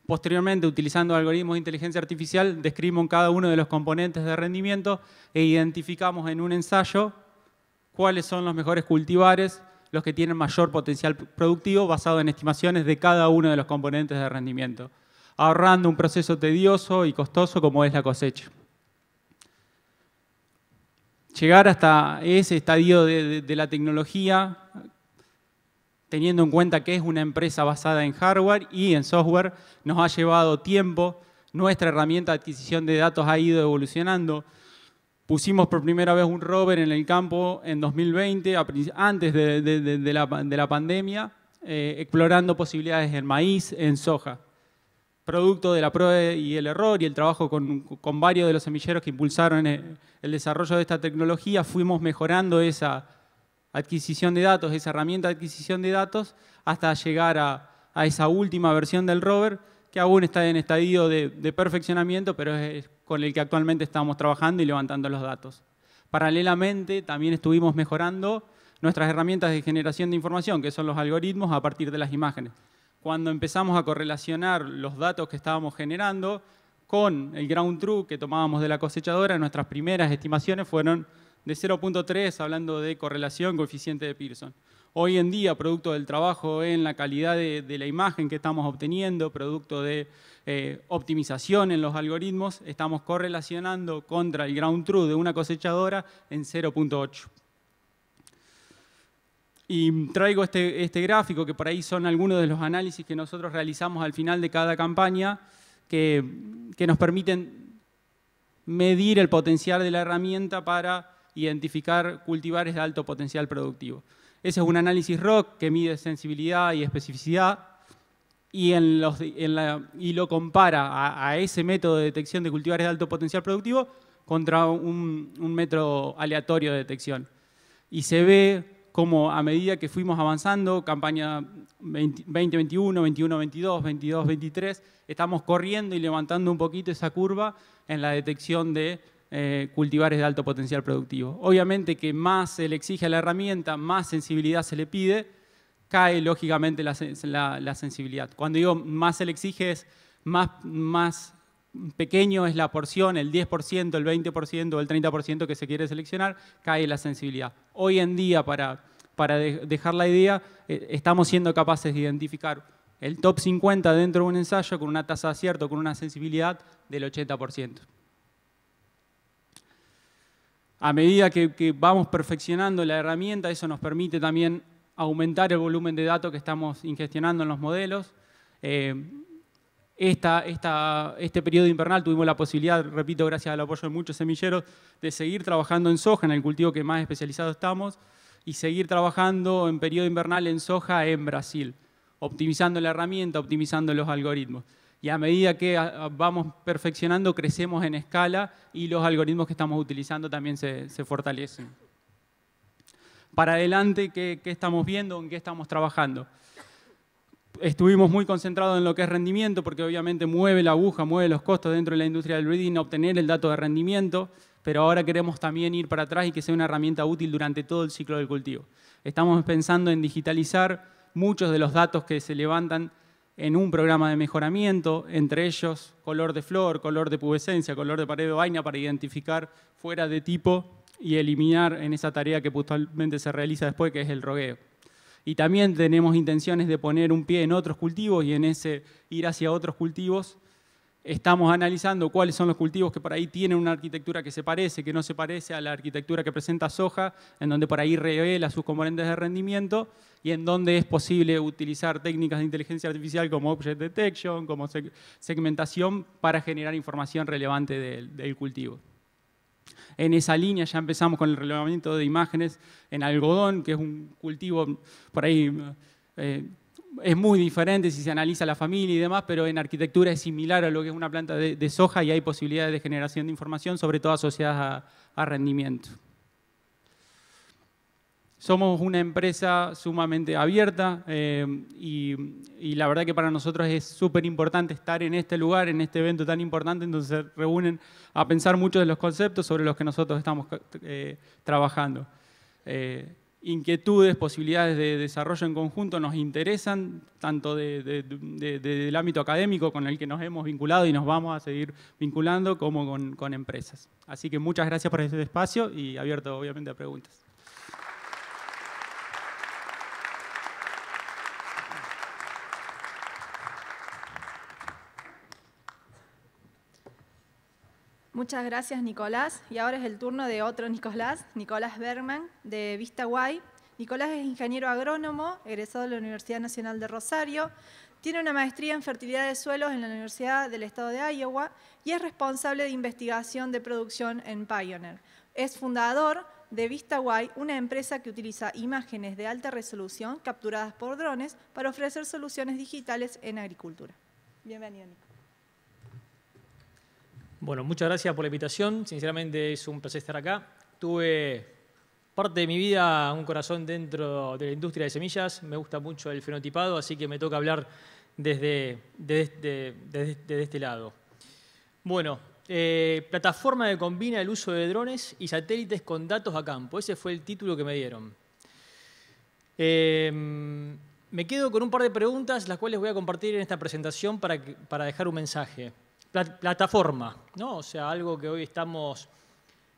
Posteriormente, utilizando algoritmos de inteligencia artificial, describimos cada uno de los componentes de rendimiento e identificamos en un ensayo cuáles son los mejores cultivares, los que tienen mayor potencial productivo basado en estimaciones de cada uno de los componentes de rendimiento, ahorrando un proceso tedioso y costoso como es la cosecha. Llegar hasta ese estadio de, de la tecnología teniendo en cuenta que es una empresa basada en hardware y en software, nos ha llevado tiempo. Nuestra herramienta de adquisición de datos ha ido evolucionando. Pusimos por primera vez un rover en el campo en 2020, antes de, la, pandemia, eh, explorando posibilidades en maíz, en soja. Producto de la prueba y el error y el trabajo con, varios de los semilleros que impulsaron el, eh, el desarrollo de esta tecnología, fuimos mejorando esa, adquisición de datos, esa herramienta de adquisición de datos, hasta llegar a, esa última versión del rover, que aún está en estadio de, de perfeccionamiento, pero es con el que actualmente estamos trabajando y levantando los datos. Paralelamente, también estuvimos mejorando nuestras herramientas de generación de información, que son los algoritmos a partir de las imágenes. Cuando empezamos a correlacionar los datos que estábamos generando con el ground truth que tomábamos de la cosechadora, nuestras primeras estimaciones fueron de 0.3 hablando de correlación, coeficiente de Pearson. Hoy en día, producto del trabajo en la calidad de, la imagen que estamos obteniendo, producto de eh, optimización en los algoritmos, estamos correlacionando contra el ground truth de una cosechadora en 0.8. Y traigo este, este gráfico, que por ahí son algunos de los análisis que nosotros realizamos al final de cada campaña, que, que nos permiten medir el potencial de la herramienta para identificar cultivares de alto potencial productivo. Ese es un análisis ROC que mide sensibilidad y especificidad y, lo compara a, ese método de detección de cultivares de alto potencial productivo contra un, método aleatorio de detección. Y se ve como a medida que fuimos avanzando, campaña 2021, 2122, 21-22, 22 estamos corriendo y levantando un poquito esa curva en la detección de eh, cultivares de alto potencial productivo. Obviamente que más se le exige a la herramienta, más sensibilidad se le pide, cae lógicamente la, sensibilidad. Cuando digo más se le exige es más, pequeño es la porción, el 10%, el 20% o el 30% que se quiere seleccionar, cae la sensibilidad. Hoy en día, para, dejar la idea, eh, estamos siendo capaces de identificar el top 50 dentro de un ensayo con una tasa de acierto, con una sensibilidad del 80% a medida que, vamos perfeccionando la herramienta, eso nos permite también aumentar el volumen de datos que estamos ingestionando en los modelos. Eh, este periodo invernal tuvimos la posibilidad, repito, gracias al apoyo de muchos semilleros, de seguir trabajando en soja, en el cultivo que más especializado estamos, y seguir trabajando en periodo invernal en soja en Brasil, optimizando la herramienta, optimizando los algoritmos y a medida que ah, ah, vamos perfeccionando, crecemos en escala y los algoritmos que estamos utilizando también se, fortalecen. Para adelante, ¿qué, ¿qué, estamos viendo? ¿En qué estamos trabajando? Estuvimos muy concentrados en lo que es rendimiento, porque obviamente mueve la aguja, mueve los costos dentro de la industria del breeding, obtener el dato de rendimiento, pero ahora queremos también ir para atrás y que sea una herramienta útil durante todo el ciclo del cultivo. Estamos pensando en digitalizar muchos de los datos que se levantan en un programa de mejoramiento, entre ellos color de flor, color de pubescencia, color de pared de vaina para identificar fuera de tipo y eliminar en esa tarea que puntualmente se realiza después, que es el rogueo. Y también tenemos intenciones de poner un pie en otros cultivos y en ese ir hacia otros cultivos estamos analizando cuáles son los cultivos que por ahí tienen una arquitectura que se parece, que no se parece a la arquitectura que presenta soja, en donde por ahí revela sus componentes de rendimiento y en donde es posible utilizar técnicas de inteligencia artificial como object detection, como segmentación, para generar información relevante del, cultivo. En esa línea ya empezamos con el relevamiento de imágenes en algodón, que es un cultivo por ahí... Eh, es muy diferente si se analiza la familia y demás, pero en arquitectura es similar a lo que es una planta de, soja y hay posibilidades de generación de información, sobre todo asociadas a, rendimiento. Somos una empresa sumamente abierta eh, y, la verdad que para nosotros es súper importante estar en este lugar, en este evento tan importante, entonces se reúnen a pensar muchos de los conceptos sobre los que nosotros estamos eh, trabajando. Eh, inquietudes, posibilidades de desarrollo en conjunto nos interesan, tanto de, del ámbito académico con el que nos hemos vinculado y nos vamos a seguir vinculando, como con, con empresas. Así que muchas gracias por este espacio y abierto obviamente a preguntas. Muchas gracias, Nicolás. Y ahora es el turno de otro Nicolás, Nicolás Berman, de Vista Nicolás es ingeniero agrónomo, egresado de la Universidad Nacional de Rosario. Tiene una maestría en fertilidad de suelos en la Universidad del Estado de Iowa y es responsable de investigación de producción en Pioneer. Es fundador de Vista una empresa que utiliza imágenes de alta resolución capturadas por drones para ofrecer soluciones digitales en agricultura. Bienvenido, Nicolás. Bueno, muchas gracias por la invitación. Sinceramente es un placer estar acá. Tuve parte de mi vida un corazón dentro de la industria de semillas. Me gusta mucho el fenotipado, así que me toca hablar desde, desde, este lado. Bueno, eh, plataforma que combina el uso de drones y satélites con datos a campo. Ese fue el título que me dieron. Em, me quedo con un par de preguntas, las cuales voy a compartir en esta presentación para dejar un mensaje plataforma, ¿no? O sea, algo que hoy estamos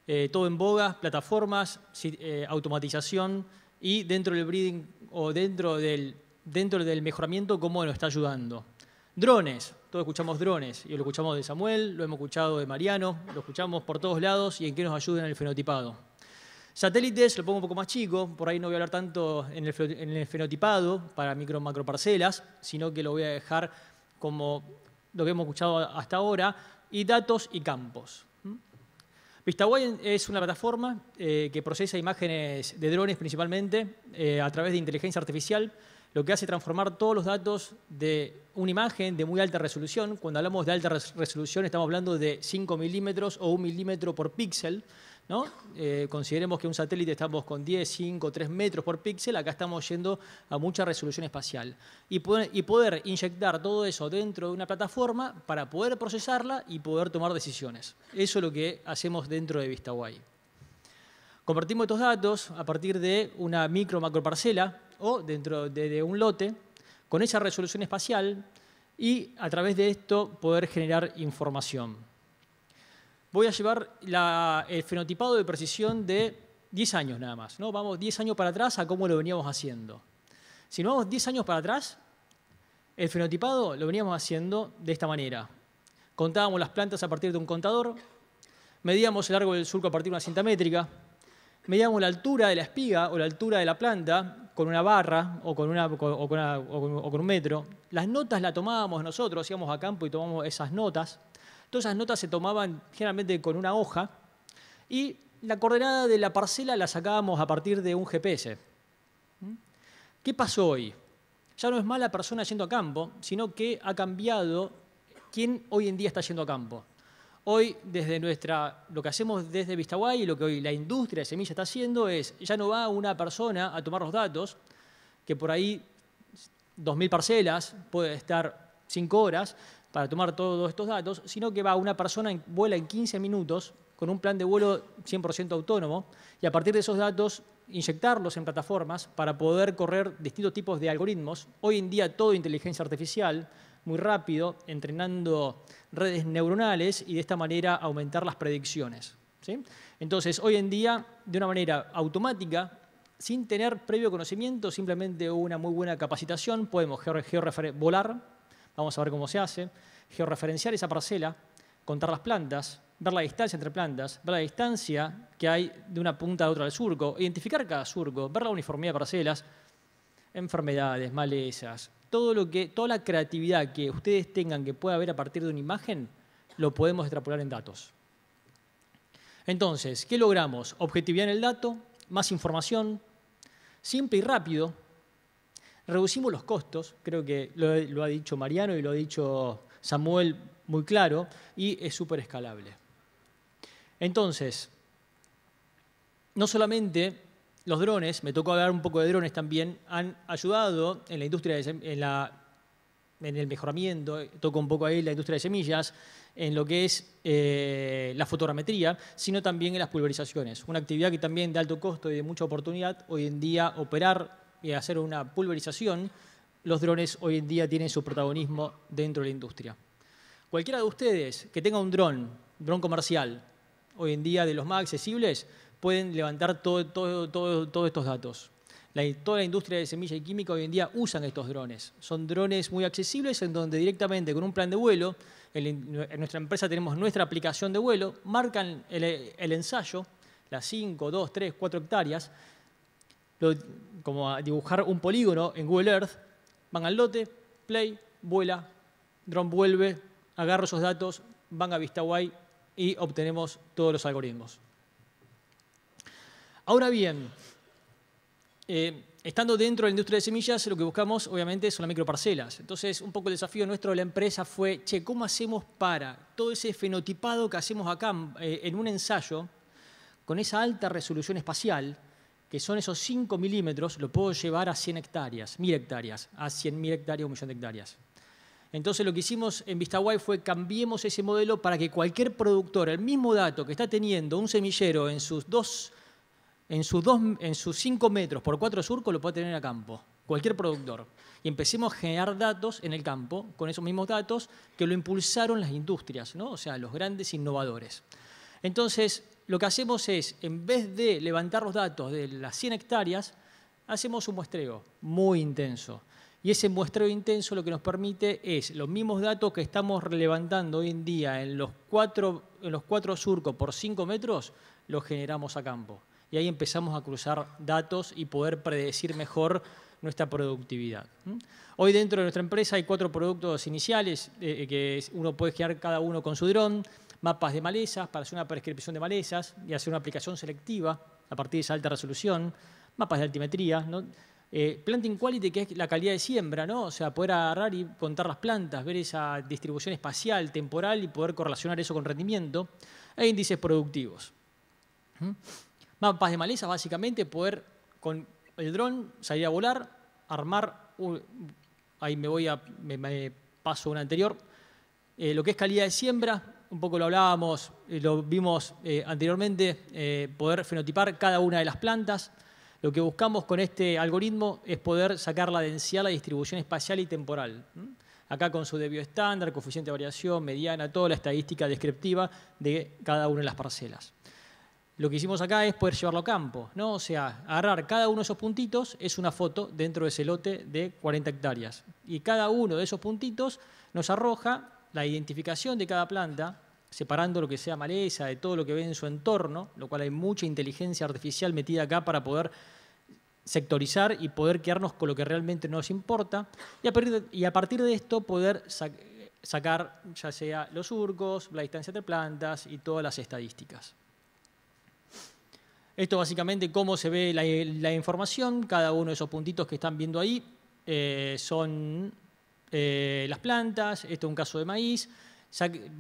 eh, todo en boga, plataformas, eh, automatización y dentro del breeding o dentro del, dentro del mejoramiento, cómo nos está ayudando. Drones, todos escuchamos drones, y lo escuchamos de Samuel, lo hemos escuchado de Mariano, lo escuchamos por todos lados y en qué nos ayudan en el fenotipado. Satélites, lo pongo un poco más chico, por ahí no voy a hablar tanto en el, en el fenotipado para micro macro parcelas, sino que lo voy a dejar como lo que hemos escuchado hasta ahora, y datos y campos. VistaWay ¿Mm? es una plataforma eh, que procesa imágenes de drones principalmente eh, a través de inteligencia artificial, lo que hace transformar todos los datos de una imagen de muy alta resolución. Cuando hablamos de alta resolución estamos hablando de 5 milímetros o 1 milímetro por píxel, eh, consideremos que un satélite estamos con 10, 5, 3 metros por píxel, acá estamos yendo a mucha resolución espacial. Y poder, inyectar todo eso dentro de una plataforma para poder procesarla y poder tomar decisiones. Eso es lo que hacemos dentro de VistaWay. Compartimos estos datos a partir de una micro macro parcela o dentro de un lote con esa resolución espacial y a través de esto poder generar información voy a llevar el fenotipado de precisión de 10 años nada más. ¿no? Vamos 10 años para atrás a cómo lo veníamos haciendo. Si no vamos 10 años para atrás, el fenotipado lo veníamos haciendo de esta manera. Contábamos las plantas a partir de un contador, medíamos el largo del surco a partir de una cinta métrica, medíamos la altura de la espiga o la altura de la planta con una barra o con, o con un metro. Las notas las tomábamos nosotros, íbamos a campo y tomábamos esas notas. Todas esas notas se tomaban generalmente con una hoja y la coordenada de la parcela la sacábamos a partir de un GPS. ¿Mm? ¿Qué pasó hoy? Ya no es mala la persona yendo a campo, sino que ha cambiado quién hoy en día está yendo a campo. Hoy, desde nuestra, lo que hacemos desde Vistaguay y lo que hoy la industria de semilla está haciendo es, ya no va una persona a tomar los datos, que por ahí 2.000 parcelas, puede estar 5 horas, para tomar todos estos datos, sino que va una persona, en, vuela en 15 minutos con un plan de vuelo 100% autónomo y a partir de esos datos inyectarlos en plataformas para poder correr distintos tipos de algoritmos. Hoy en día todo inteligencia artificial, muy rápido, entrenando redes neuronales y de esta manera aumentar las predicciones. Entonces, hoy en día, de una manera automática, sin tener previo conocimiento, simplemente una muy buena capacitación, podemos volar Vamos a ver cómo se hace. Georreferenciar esa parcela, contar las plantas, ver la distancia entre plantas, ver la distancia que hay de una punta a otra del surco, identificar cada surco, ver la uniformidad de parcelas, enfermedades, malezas, todo lo que, toda la creatividad que ustedes tengan que pueda haber a partir de una imagen, lo podemos extrapolar en datos. Entonces, ¿qué logramos? Objetividad en el dato, más información, simple y rápido, Reducimos los costos, creo que lo, ha dicho Mariano y lo ha dicho Samuel muy claro, y es súper escalable. Entonces, no solamente los drones, me tocó hablar un poco de drones también, han ayudado en la industria, en, el mejoramiento, toco un poco ahí la industria de semillas, en lo que es eh, la fotogrametría, sino también en las pulverizaciones. Una actividad que también de alto costo y de mucha oportunidad hoy en día operar y eh, hacer una pulverización, los drones hoy en día tienen su protagonismo dentro de la industria. Cualquiera de ustedes que tenga un dron, dron comercial, hoy en día de los más accesibles, pueden levantar todos todo, todo, estos datos. toda la industria de semilla y química hoy en día usan estos drones. Son drones muy accesibles en donde directamente con un plan de vuelo, en nuestra empresa tenemos nuestra aplicación de vuelo, marcan el, el ensayo, las 5, 2, 3, 4 hectáreas, como a dibujar un polígono en Google Earth, van al lote, play, vuela, drone vuelve, agarro esos datos, van a vista guay y obtenemos todos los algoritmos. Ahora bien, eh, estando dentro de la industria de semillas, lo que buscamos obviamente son las microparcelas. Entonces, un poco el desafío nuestro de la empresa fue, che, ¿cómo hacemos para todo ese fenotipado que hacemos acá eh, en un ensayo, con esa alta resolución espacial, que son esos 5 milímetros, lo puedo llevar a 100 hectáreas, 1000 hectáreas, a 100.000 hectáreas, un millón de hectáreas. Entonces lo que hicimos en Vistaguay fue cambiemos ese modelo para que cualquier productor, el mismo dato que está teniendo un semillero en sus dos, en sus dos, en sus 5 metros por 4 surcos, lo pueda tener a campo, cualquier productor. Y empecemos a generar datos en el campo con esos mismos datos que lo impulsaron las industrias, ¿no? o sea, los grandes innovadores. Entonces, lo que hacemos es, en vez de levantar los datos de las 100 hectáreas, hacemos un muestreo muy intenso. Y ese muestreo intenso lo que nos permite es los mismos datos que estamos levantando hoy en día en los cuatro, surcos por 5 metros, los generamos a campo. Y ahí empezamos a cruzar datos y poder predecir mejor nuestra productividad. Hoy dentro de nuestra empresa hay cuatro productos iniciales, eh, eh, que uno puede crear cada uno con su dron, mapas de malezas para hacer una prescripción de malezas y hacer una aplicación selectiva a partir de esa alta resolución, mapas de altimetría, eh, planting quality, que es la calidad de siembra, ¿no? O sea, poder agarrar y contar las plantas, ver esa distribución espacial, temporal y poder correlacionar eso con rendimiento. E índices productivos. ¿Mm? Mapas de malezas, básicamente, poder con el dron salir a volar, armar. ahí me voy a. Me, paso a una anterior. Eh, lo que es calidad de siembra, un poco lo hablábamos, eh, lo vimos eh, anteriormente, eh, poder fenotipar cada una de las plantas. Lo que buscamos con este algoritmo es poder sacar la densidad, la distribución espacial y temporal. Acá con su debido estándar, coeficiente de variación, mediana, toda la estadística descriptiva de cada una de las parcelas. Lo que hicimos acá es poder llevarlo a campo, ¿no? O sea, agarrar cada uno de esos puntitos es una foto dentro de ese lote de 40 hectáreas. Y cada uno de esos puntitos nos arroja la identificación de cada planta, separando lo que sea maleza de todo lo que ve en su entorno, lo cual hay mucha inteligencia artificial metida acá para poder sectorizar y poder quedarnos con lo que realmente nos importa, y a partir de, esto poder sacar ya sea los surcos, la distancia de plantas y todas las estadísticas. Esto básicamente cómo se ve la, información, cada uno de esos puntitos que están viendo ahí eh, son eh, las plantas, esto es un caso de maíz,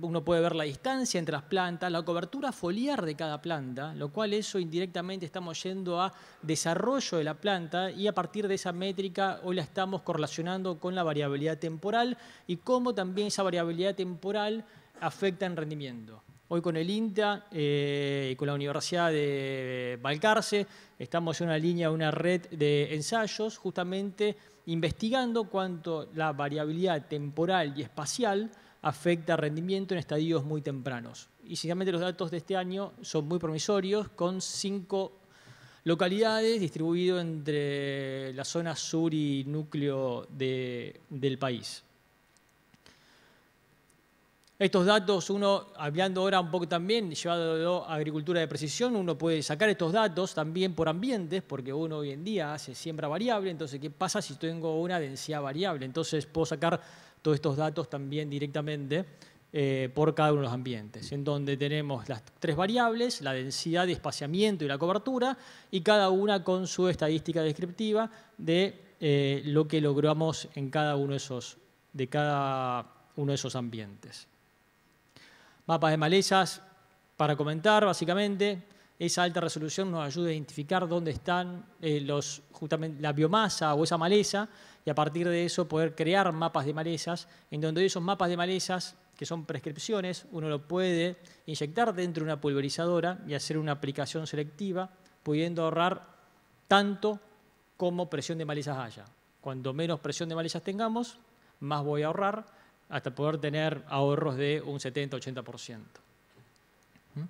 uno puede ver la distancia entre las plantas, la cobertura foliar de cada planta, lo cual eso indirectamente estamos yendo a desarrollo de la planta y a partir de esa métrica hoy la estamos correlacionando con la variabilidad temporal y cómo también esa variabilidad temporal afecta en rendimiento. Hoy con el INTA eh, y con la Universidad de Balcarce estamos en una línea, una red de ensayos justamente investigando cuánto la variabilidad temporal y espacial afecta al rendimiento en estadios muy tempranos. Y sinceramente los datos de este año son muy promisorios, con cinco localidades distribuidas entre la zona sur y núcleo del país. Estos datos, uno, hablando ahora un poco también, llevado a agricultura de precisión, uno puede sacar estos datos también por ambientes, porque uno hoy en día hace siembra variable, entonces, ¿qué pasa si tengo una densidad variable? Entonces, puedo sacar todos estos datos también directamente eh, por cada uno de los ambientes, en donde tenemos las tres variables, la densidad de espaciamiento y la cobertura, y cada una con su estadística descriptiva de eh, lo que logramos en cada uno de esos, de cada uno de esos ambientes mapas de malezas para comentar, básicamente. Esa alta resolución nos ayuda a identificar dónde están eh, los, justamente la biomasa o esa maleza y a partir de eso poder crear mapas de malezas, en donde esos mapas de malezas, que son prescripciones, uno lo puede inyectar dentro de una pulverizadora y hacer una aplicación selectiva, pudiendo ahorrar tanto como presión de malezas haya. Cuanto menos presión de malezas tengamos, más voy a ahorrar hasta poder tener ahorros de un 70-80%. ¿Mm?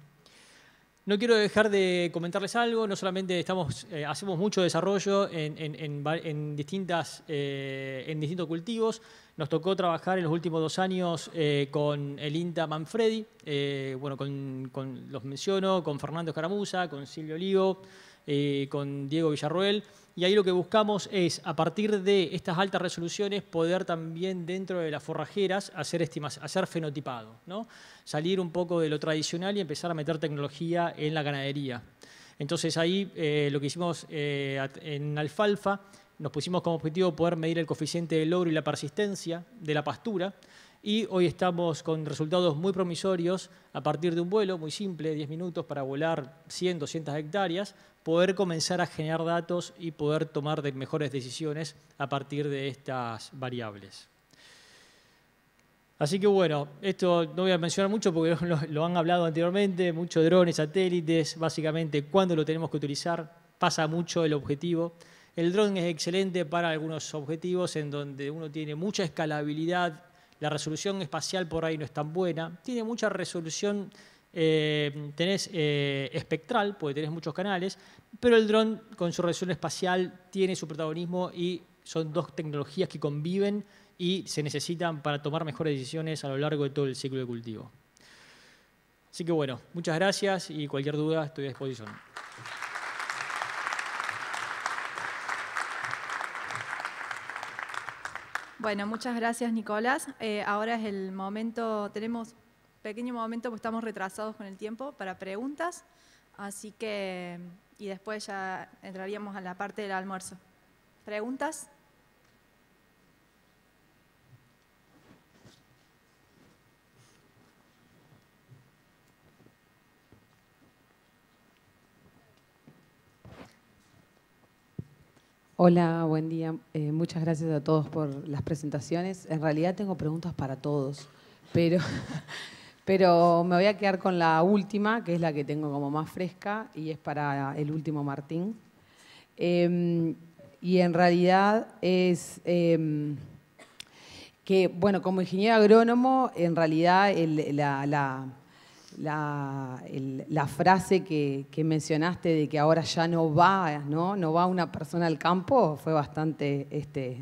No quiero dejar de comentarles algo, no solamente eh, hacemos mucho desarrollo en, eh, en, distintos cultivos. Nos tocó trabajar en los últimos dos años eh, con el INTA Manfredi, bueno, con, los menciono, con Fernando Escaramuza, con Silvio Olivo, eh, con Diego Villarruel. Y ahí lo que buscamos es, a partir de estas altas resoluciones, poder también dentro de las forrajeras hacer, hacer fenotipado, ¿no? salir un poco de lo tradicional y empezar a meter tecnología en la ganadería. Entonces ahí eh, lo que hicimos eh, en alfalfa, nos pusimos como objetivo poder medir el coeficiente de logro y la persistencia de la pastura y hoy estamos con resultados muy promisorios a partir de un vuelo muy simple, 10 minutos para volar 100, 200 hectáreas, poder comenzar a generar datos y poder tomar mejores decisiones a partir de estas variables. Así que bueno, esto no voy a mencionar mucho porque lo, lo han hablado anteriormente, muchos drones, satélites, básicamente cuándo lo tenemos que utilizar, pasa mucho el objetivo. El dron es excelente para algunos objetivos en donde uno tiene mucha escalabilidad, la resolución espacial por ahí no es tan buena, tiene mucha resolución eh, tenés eh, espectral, porque tenés muchos canales, pero el dron con su resolución espacial tiene su protagonismo y son dos tecnologías que conviven y se necesitan para tomar mejores decisiones a lo largo de todo el ciclo de cultivo. Así que bueno, muchas gracias y cualquier duda estoy a disposición. Bueno, muchas gracias Nicolás. Eh, ahora es el momento, tenemos pequeño momento, pues estamos retrasados con el tiempo para preguntas, así que, y después ya entraríamos a la parte del almuerzo. ¿Preguntas? Hola, buen día. Eh, muchas gracias a todos por las presentaciones. En realidad tengo preguntas para todos, pero Pero me voy a quedar con la última, que es la que tengo como más fresca, y es para el último Martín. Em, y en realidad es em, que, bueno, como ingeniero agrónomo, en realidad la, frase que, mencionaste de que ahora ya no va, ¿no? va una persona al campo fue bastante este,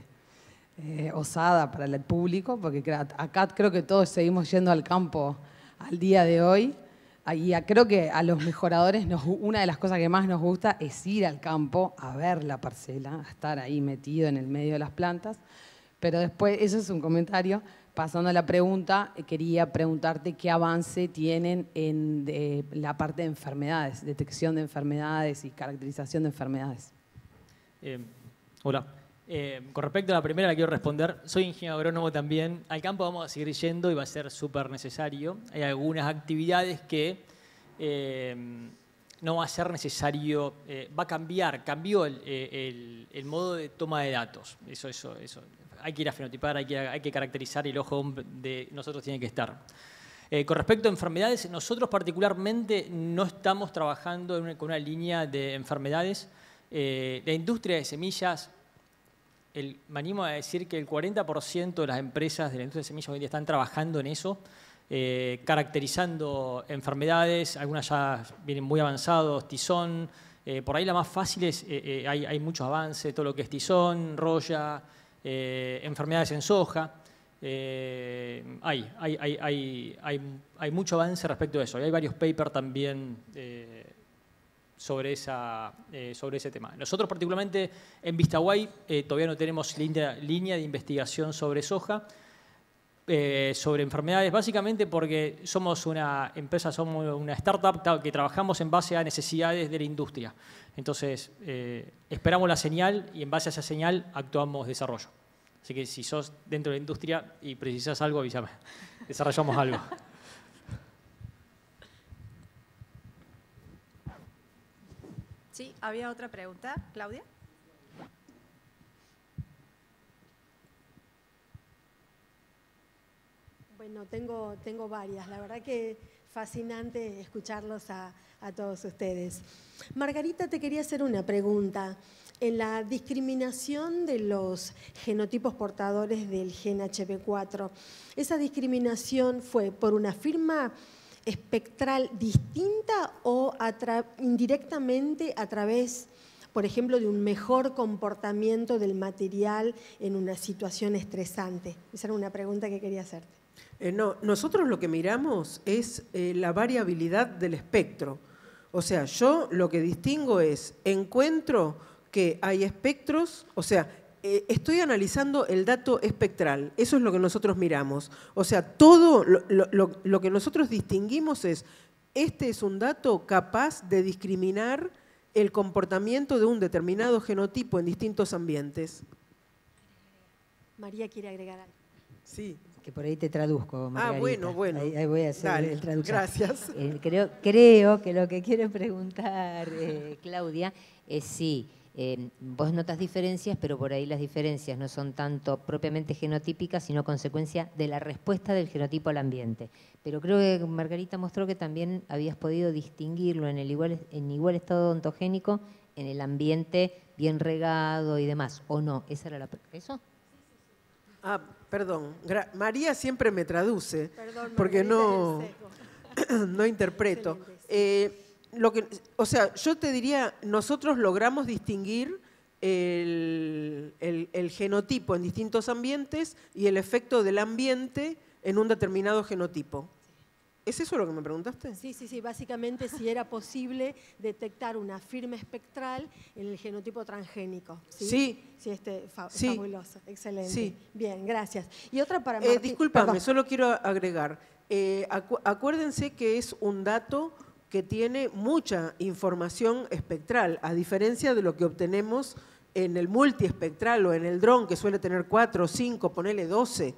eh, osada para el público, porque acá creo que todos seguimos yendo al campo al día de hoy. creo que a los mejoradores una de las cosas que más nos gusta es ir al campo a ver la parcela, estar ahí metido en el medio de las plantas. Pero después, eso es un comentario. Pasando a la pregunta, eh, quería preguntarte qué avance tienen en la parte de enfermedades, detección de enfermedades y caracterización de enfermedades. Eh, hola. Eh, con respecto a la primera, la quiero responder. Soy ingeniero agrónomo también. Al campo vamos a seguir yendo y va a ser súper necesario. Hay algunas actividades que eh, no va a ser necesario, eh, va a cambiar, cambió el, modo de toma de datos. Eso, eso, eso. Hay que ir a fenotipar, hay que, hay que caracterizar y el ojo de nosotros tiene que estar. con respecto a enfermedades, nosotros particularmente no estamos trabajando con una línea de enfermedades. la industria de semillas me animo a decir que el 40% de las empresas de la industria de semillas hoy día están trabajando en eso, eh, caracterizando enfermedades, algunas ya vienen muy avanzados, tizón, eh, por ahí la más fácil es, eh, hay, hay, avance, todo lo que es tizón, roya, enfermedades en soja. hay, hay, hay, mucho avance respecto a eso. hay varios papers también sobre, esa, eh, sobre ese tema. Nosotros particularmente en Vistaguay eh, todavía no tenemos línea, de investigación sobre soja, eh, sobre enfermedades, básicamente porque somos una empresa, somos una startup que trabajamos en base a necesidades de la industria. Entonces, esperamos la señal y en base a esa señal actuamos desarrollo. Así que si sos dentro de la industria y precisas algo, avísame. Desarrollamos algo. Sí, había otra pregunta, Claudia. Bueno, tengo, tengo varias. La verdad que fascinante escucharlos a, todos ustedes. Margarita, te quería hacer una pregunta. En la discriminación de los genotipos portadores del gen 4 ¿esa discriminación fue por una firma espectral distinta o indirectamente a través, por ejemplo, de un mejor comportamiento del material en una situación estresante? Esa era una pregunta que quería hacerte. Eh, no, nosotros lo que miramos es eh, la variabilidad del espectro. O sea, yo lo que distingo es, encuentro que hay espectros, o sea, eh, estoy analizando el dato espectral, eso es lo que nosotros miramos. O sea, todo lo, que nosotros distinguimos es, este es un dato capaz de discriminar el comportamiento de un determinado genotipo en distintos ambientes. María quiere agregar algo. Sí. Que por ahí te traduzco, María. Ah, bueno, bueno. Ahí, voy a hacer el traductor. Gracias. Eh, creo, que lo que quiere preguntar eh, Claudia es si... Eh, vos notas diferencias, pero por ahí las diferencias no son tanto propiamente genotípicas, sino consecuencia de la respuesta del genotipo al ambiente. Pero creo que Margarita mostró que también habías podido distinguirlo en, el igual, en igual estado ontogénico, en el ambiente bien regado y demás, ¿o no? ¿Esa era la ¿Eso? Ah, perdón. María siempre me traduce, porque no, no interpreto. Eh, que, o sea, yo te diría, nosotros logramos distinguir el, genotipo en distintos ambientes y el efecto del ambiente en un determinado genotipo. ¿Es eso lo que me preguntaste? Sí, sí, sí. Básicamente si era posible detectar una firma espectral en el genotipo transgénico. Sí. Sí, este, fabuloso. Excelente. Sí. Bien, gracias. Y otra para eh, discúlpame, solo quiero agregar. Eh, acuérdense que es un dato que tiene mucha información espectral, a diferencia de lo que obtenemos en el multiespectral o en el dron, que suele tener 4, cinco ponele 12.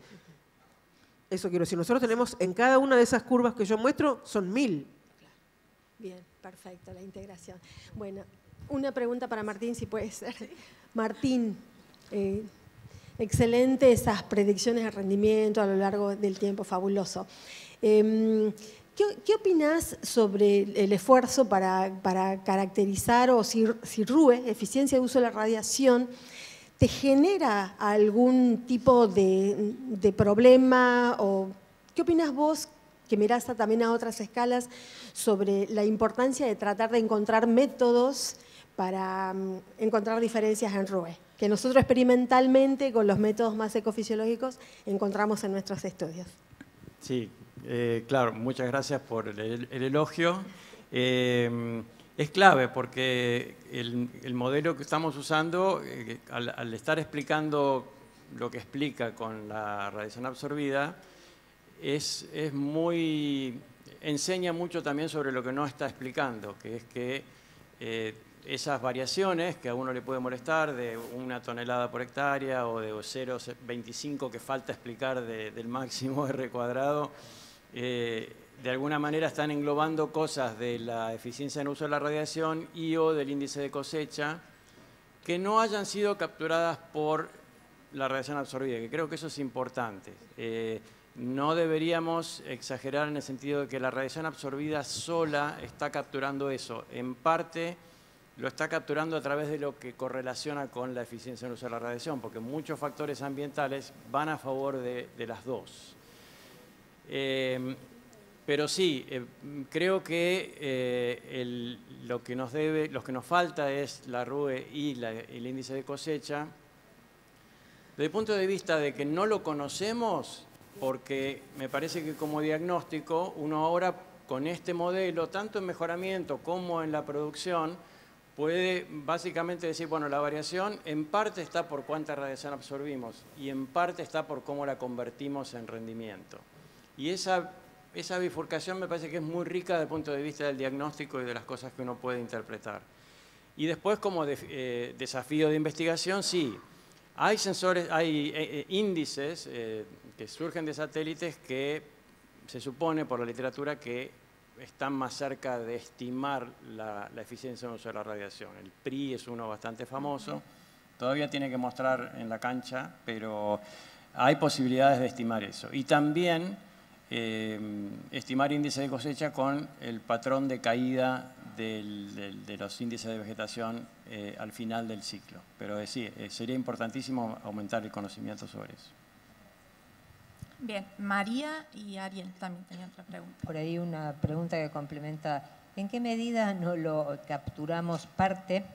Eso quiero decir, nosotros tenemos en cada una de esas curvas que yo muestro, son mil. Bien, perfecto, la integración. Bueno, una pregunta para Martín, si puede ser. Martín, eh, excelente esas predicciones de rendimiento a lo largo del tiempo, fabuloso. Em, ¿Qué, qué opinás sobre el esfuerzo para, caracterizar o si, si RUE, eficiencia de uso de la radiación, te genera algún tipo de, problema o qué opinas vos que mirás también a otras escalas sobre la importancia de tratar de encontrar métodos para mm, encontrar diferencias en RUE, que nosotros experimentalmente con los métodos más ecofisiológicos encontramos en nuestros estudios. Sí, eh, claro, muchas gracias por el, elogio. Eh, es clave porque el, modelo que estamos usando, eh, al, estar explicando lo que explica con la radiación absorbida, es, muy enseña mucho también sobre lo que no está explicando, que es que esas variaciones que a uno le puede molestar de una tonelada por hectárea o de 0,25 que falta explicar del máximo R cuadrado, eh, de alguna manera están englobando cosas de la eficiencia en uso de la radiación y o del índice de cosecha que no hayan sido capturadas por la radiación absorbida, que creo que eso es importante. Eh, no deberíamos exagerar en el sentido de que la radiación absorbida sola está capturando eso. En parte lo está capturando a través de lo que correlaciona con la eficiencia en uso de la radiación, porque muchos factores ambientales van a favor de las dos. Em, pero sí, eh, creo que eh, lo que nos lo que nos falta es la RUE y el índice de cosecha. Desde el punto de vista de que no lo conocemos, porque me parece que como diagnóstico, uno ahora con este modelo, tanto en mejoramiento como en la producción, puede básicamente decir, bueno, la variación en parte está por cuánta radiación absorbimos y en parte está por cómo la convertimos en rendimiento. Y esa, esa bifurcación me parece que es muy rica desde el punto de vista del diagnóstico y de las cosas que uno puede interpretar. Y después, como eh, desafío de investigación, sí, hay sensores, hay eh, eh, índices que surgen de satélites que se supone por la literatura que están más cerca de estimar la, la eficiencia de la radiación. El PRI es uno bastante famoso, todavía tiene que mostrar en la cancha, pero hay posibilidades de estimar eso. Y también eh, estimar índice de cosecha con el patrón de caída de los índices de vegetación eh, al final del ciclo. Pero sí, eh, sería importantísimo aumentar el conocimiento sobre eso. Bien, María y Ariel también tenían otra pregunta. Por ahí una pregunta que complementa, ¿en qué medida no lo capturamos parte,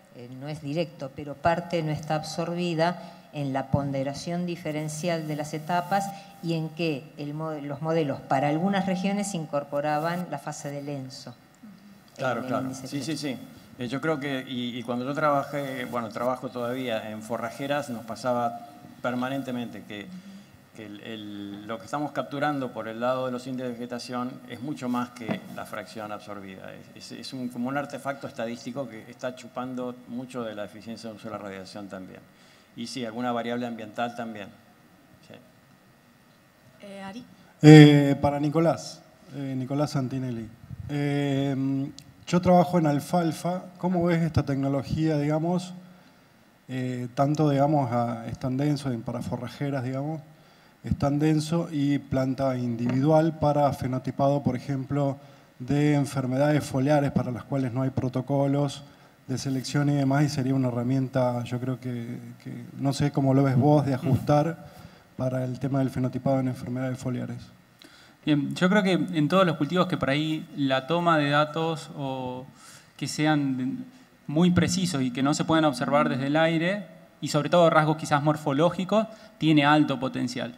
no es directo, pero parte no está absorbida en la ponderación diferencial de las etapas y en que los modelos para algunas regiones incorporaban la fase de lenzo. Claro, claro. Sí, sí, sí. Eh, yo creo que, y, cuando yo trabajé, bueno, trabajo todavía en forrajeras, nos pasaba permanentemente que, lo que estamos capturando por el lado de los índices de vegetación es mucho más que la fracción absorbida. Es, como un artefacto estadístico que está chupando mucho de la eficiencia de uso de la radiación también y sí, alguna variable ambiental también. Eh, eh, para Nicolás, eh, Nicolás Santinelli. yo trabajo en alfalfa. ¿Cómo ves esta tecnología, digamos, tanto, digamos, a, es tan denso para forrajeras, digamos, es tan denso y planta individual para fenotipado, por ejemplo, de enfermedades foliares para las cuales no hay protocolos, de selección y demás, y sería una herramienta, yo creo que, no sé cómo lo ves vos, de ajustar para el tema del fenotipado en enfermedades foliares. Bien, yo creo que en todos los cultivos que por ahí la toma de datos o que sean muy precisos y que no se puedan observar desde el aire, y sobre todo rasgos quizás morfológicos, tiene alto potencial.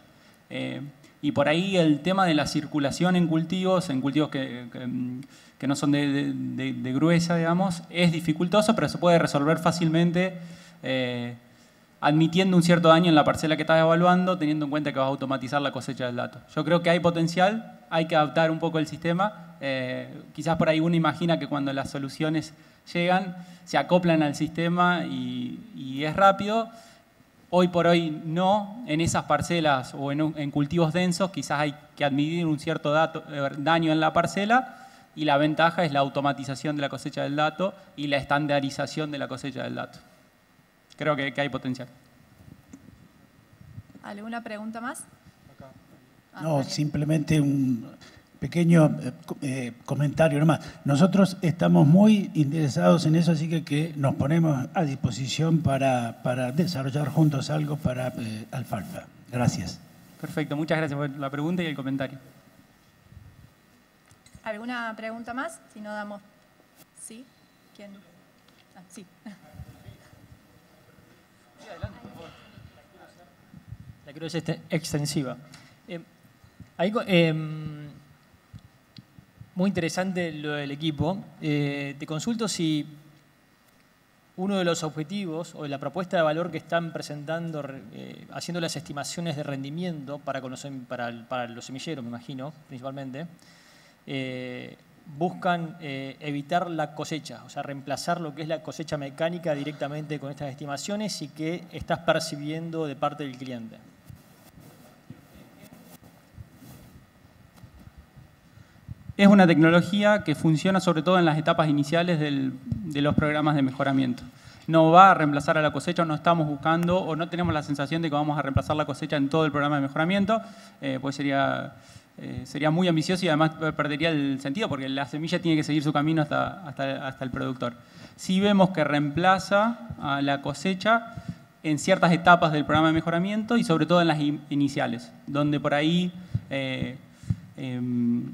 Eh, y por ahí el tema de la circulación en cultivos, en cultivos que que no son de, de, gruesa, digamos, es dificultoso, pero se puede resolver fácilmente eh, admitiendo un cierto daño en la parcela que estás evaluando, teniendo en cuenta que vas a automatizar la cosecha del dato. Yo creo que hay potencial, hay que adaptar un poco el sistema. Eh, quizás por ahí uno imagina que cuando las soluciones llegan, se acoplan al sistema y, es rápido. Hoy por hoy no, en esas parcelas o en, en cultivos densos quizás hay que admitir un cierto dato, eh, daño en la parcela y la ventaja es la automatización de la cosecha del dato y la estandarización de la cosecha del dato. Creo que, hay potencial. ¿Alguna pregunta más? Ah, no, simplemente un pequeño eh, eh, comentario nomás. Nosotros estamos muy interesados en eso, así que, que nos ponemos a disposición para, desarrollar juntos algo para eh, Alfalfa. Gracias. Perfecto, muchas gracias por la pregunta y el comentario. ¿Alguna pregunta más? Si no damos... ¿Sí? ¿Quién? Ah, sí. adelante, por La quiero hacer este, extensiva. Eh, em, muy interesante lo del equipo. Eh, te consulto si uno de los objetivos o la propuesta de valor que están presentando, eh, haciendo las estimaciones de rendimiento para, los semilleros, me imagino, principalmente, eh, buscan eh, evitar la cosecha, o sea, reemplazar lo que es la cosecha mecánica directamente con estas estimaciones y que estás percibiendo de parte del cliente. Es una tecnología que funciona sobre todo en las etapas iniciales de los programas de mejoramiento. No va a reemplazar a la cosecha, no estamos buscando o no tenemos la sensación de que vamos a reemplazar la cosecha en todo el programa de mejoramiento, eh, pues sería eh, sería muy ambicioso y además perdería el sentido porque la semilla tiene que seguir su camino hasta, hasta, el productor. Si vemos que reemplaza a la cosecha en ciertas etapas del programa de mejoramiento y sobre todo en las iniciales, donde por ahí eh, em,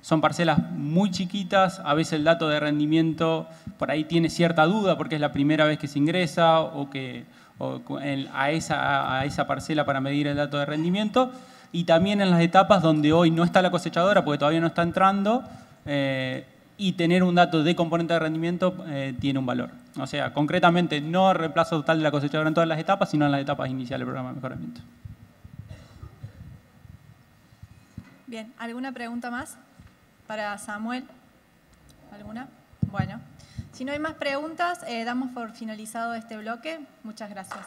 son parcelas muy chiquitas, a veces el dato de rendimiento por ahí tiene cierta duda porque es la primera vez que se ingresa o que a, a esa parcela para medir el dato de rendimiento y también en las etapas donde hoy no está la cosechadora porque todavía no está entrando eh, y tener un dato de componente de rendimiento eh, tiene un valor. O sea, concretamente no reemplazo total de la cosechadora en todas las etapas, sino en las etapas iniciales del programa de mejoramiento. Bien, ¿alguna pregunta más para Samuel? ¿Alguna? Bueno, si no hay más preguntas, eh, damos por finalizado este bloque. Muchas gracias.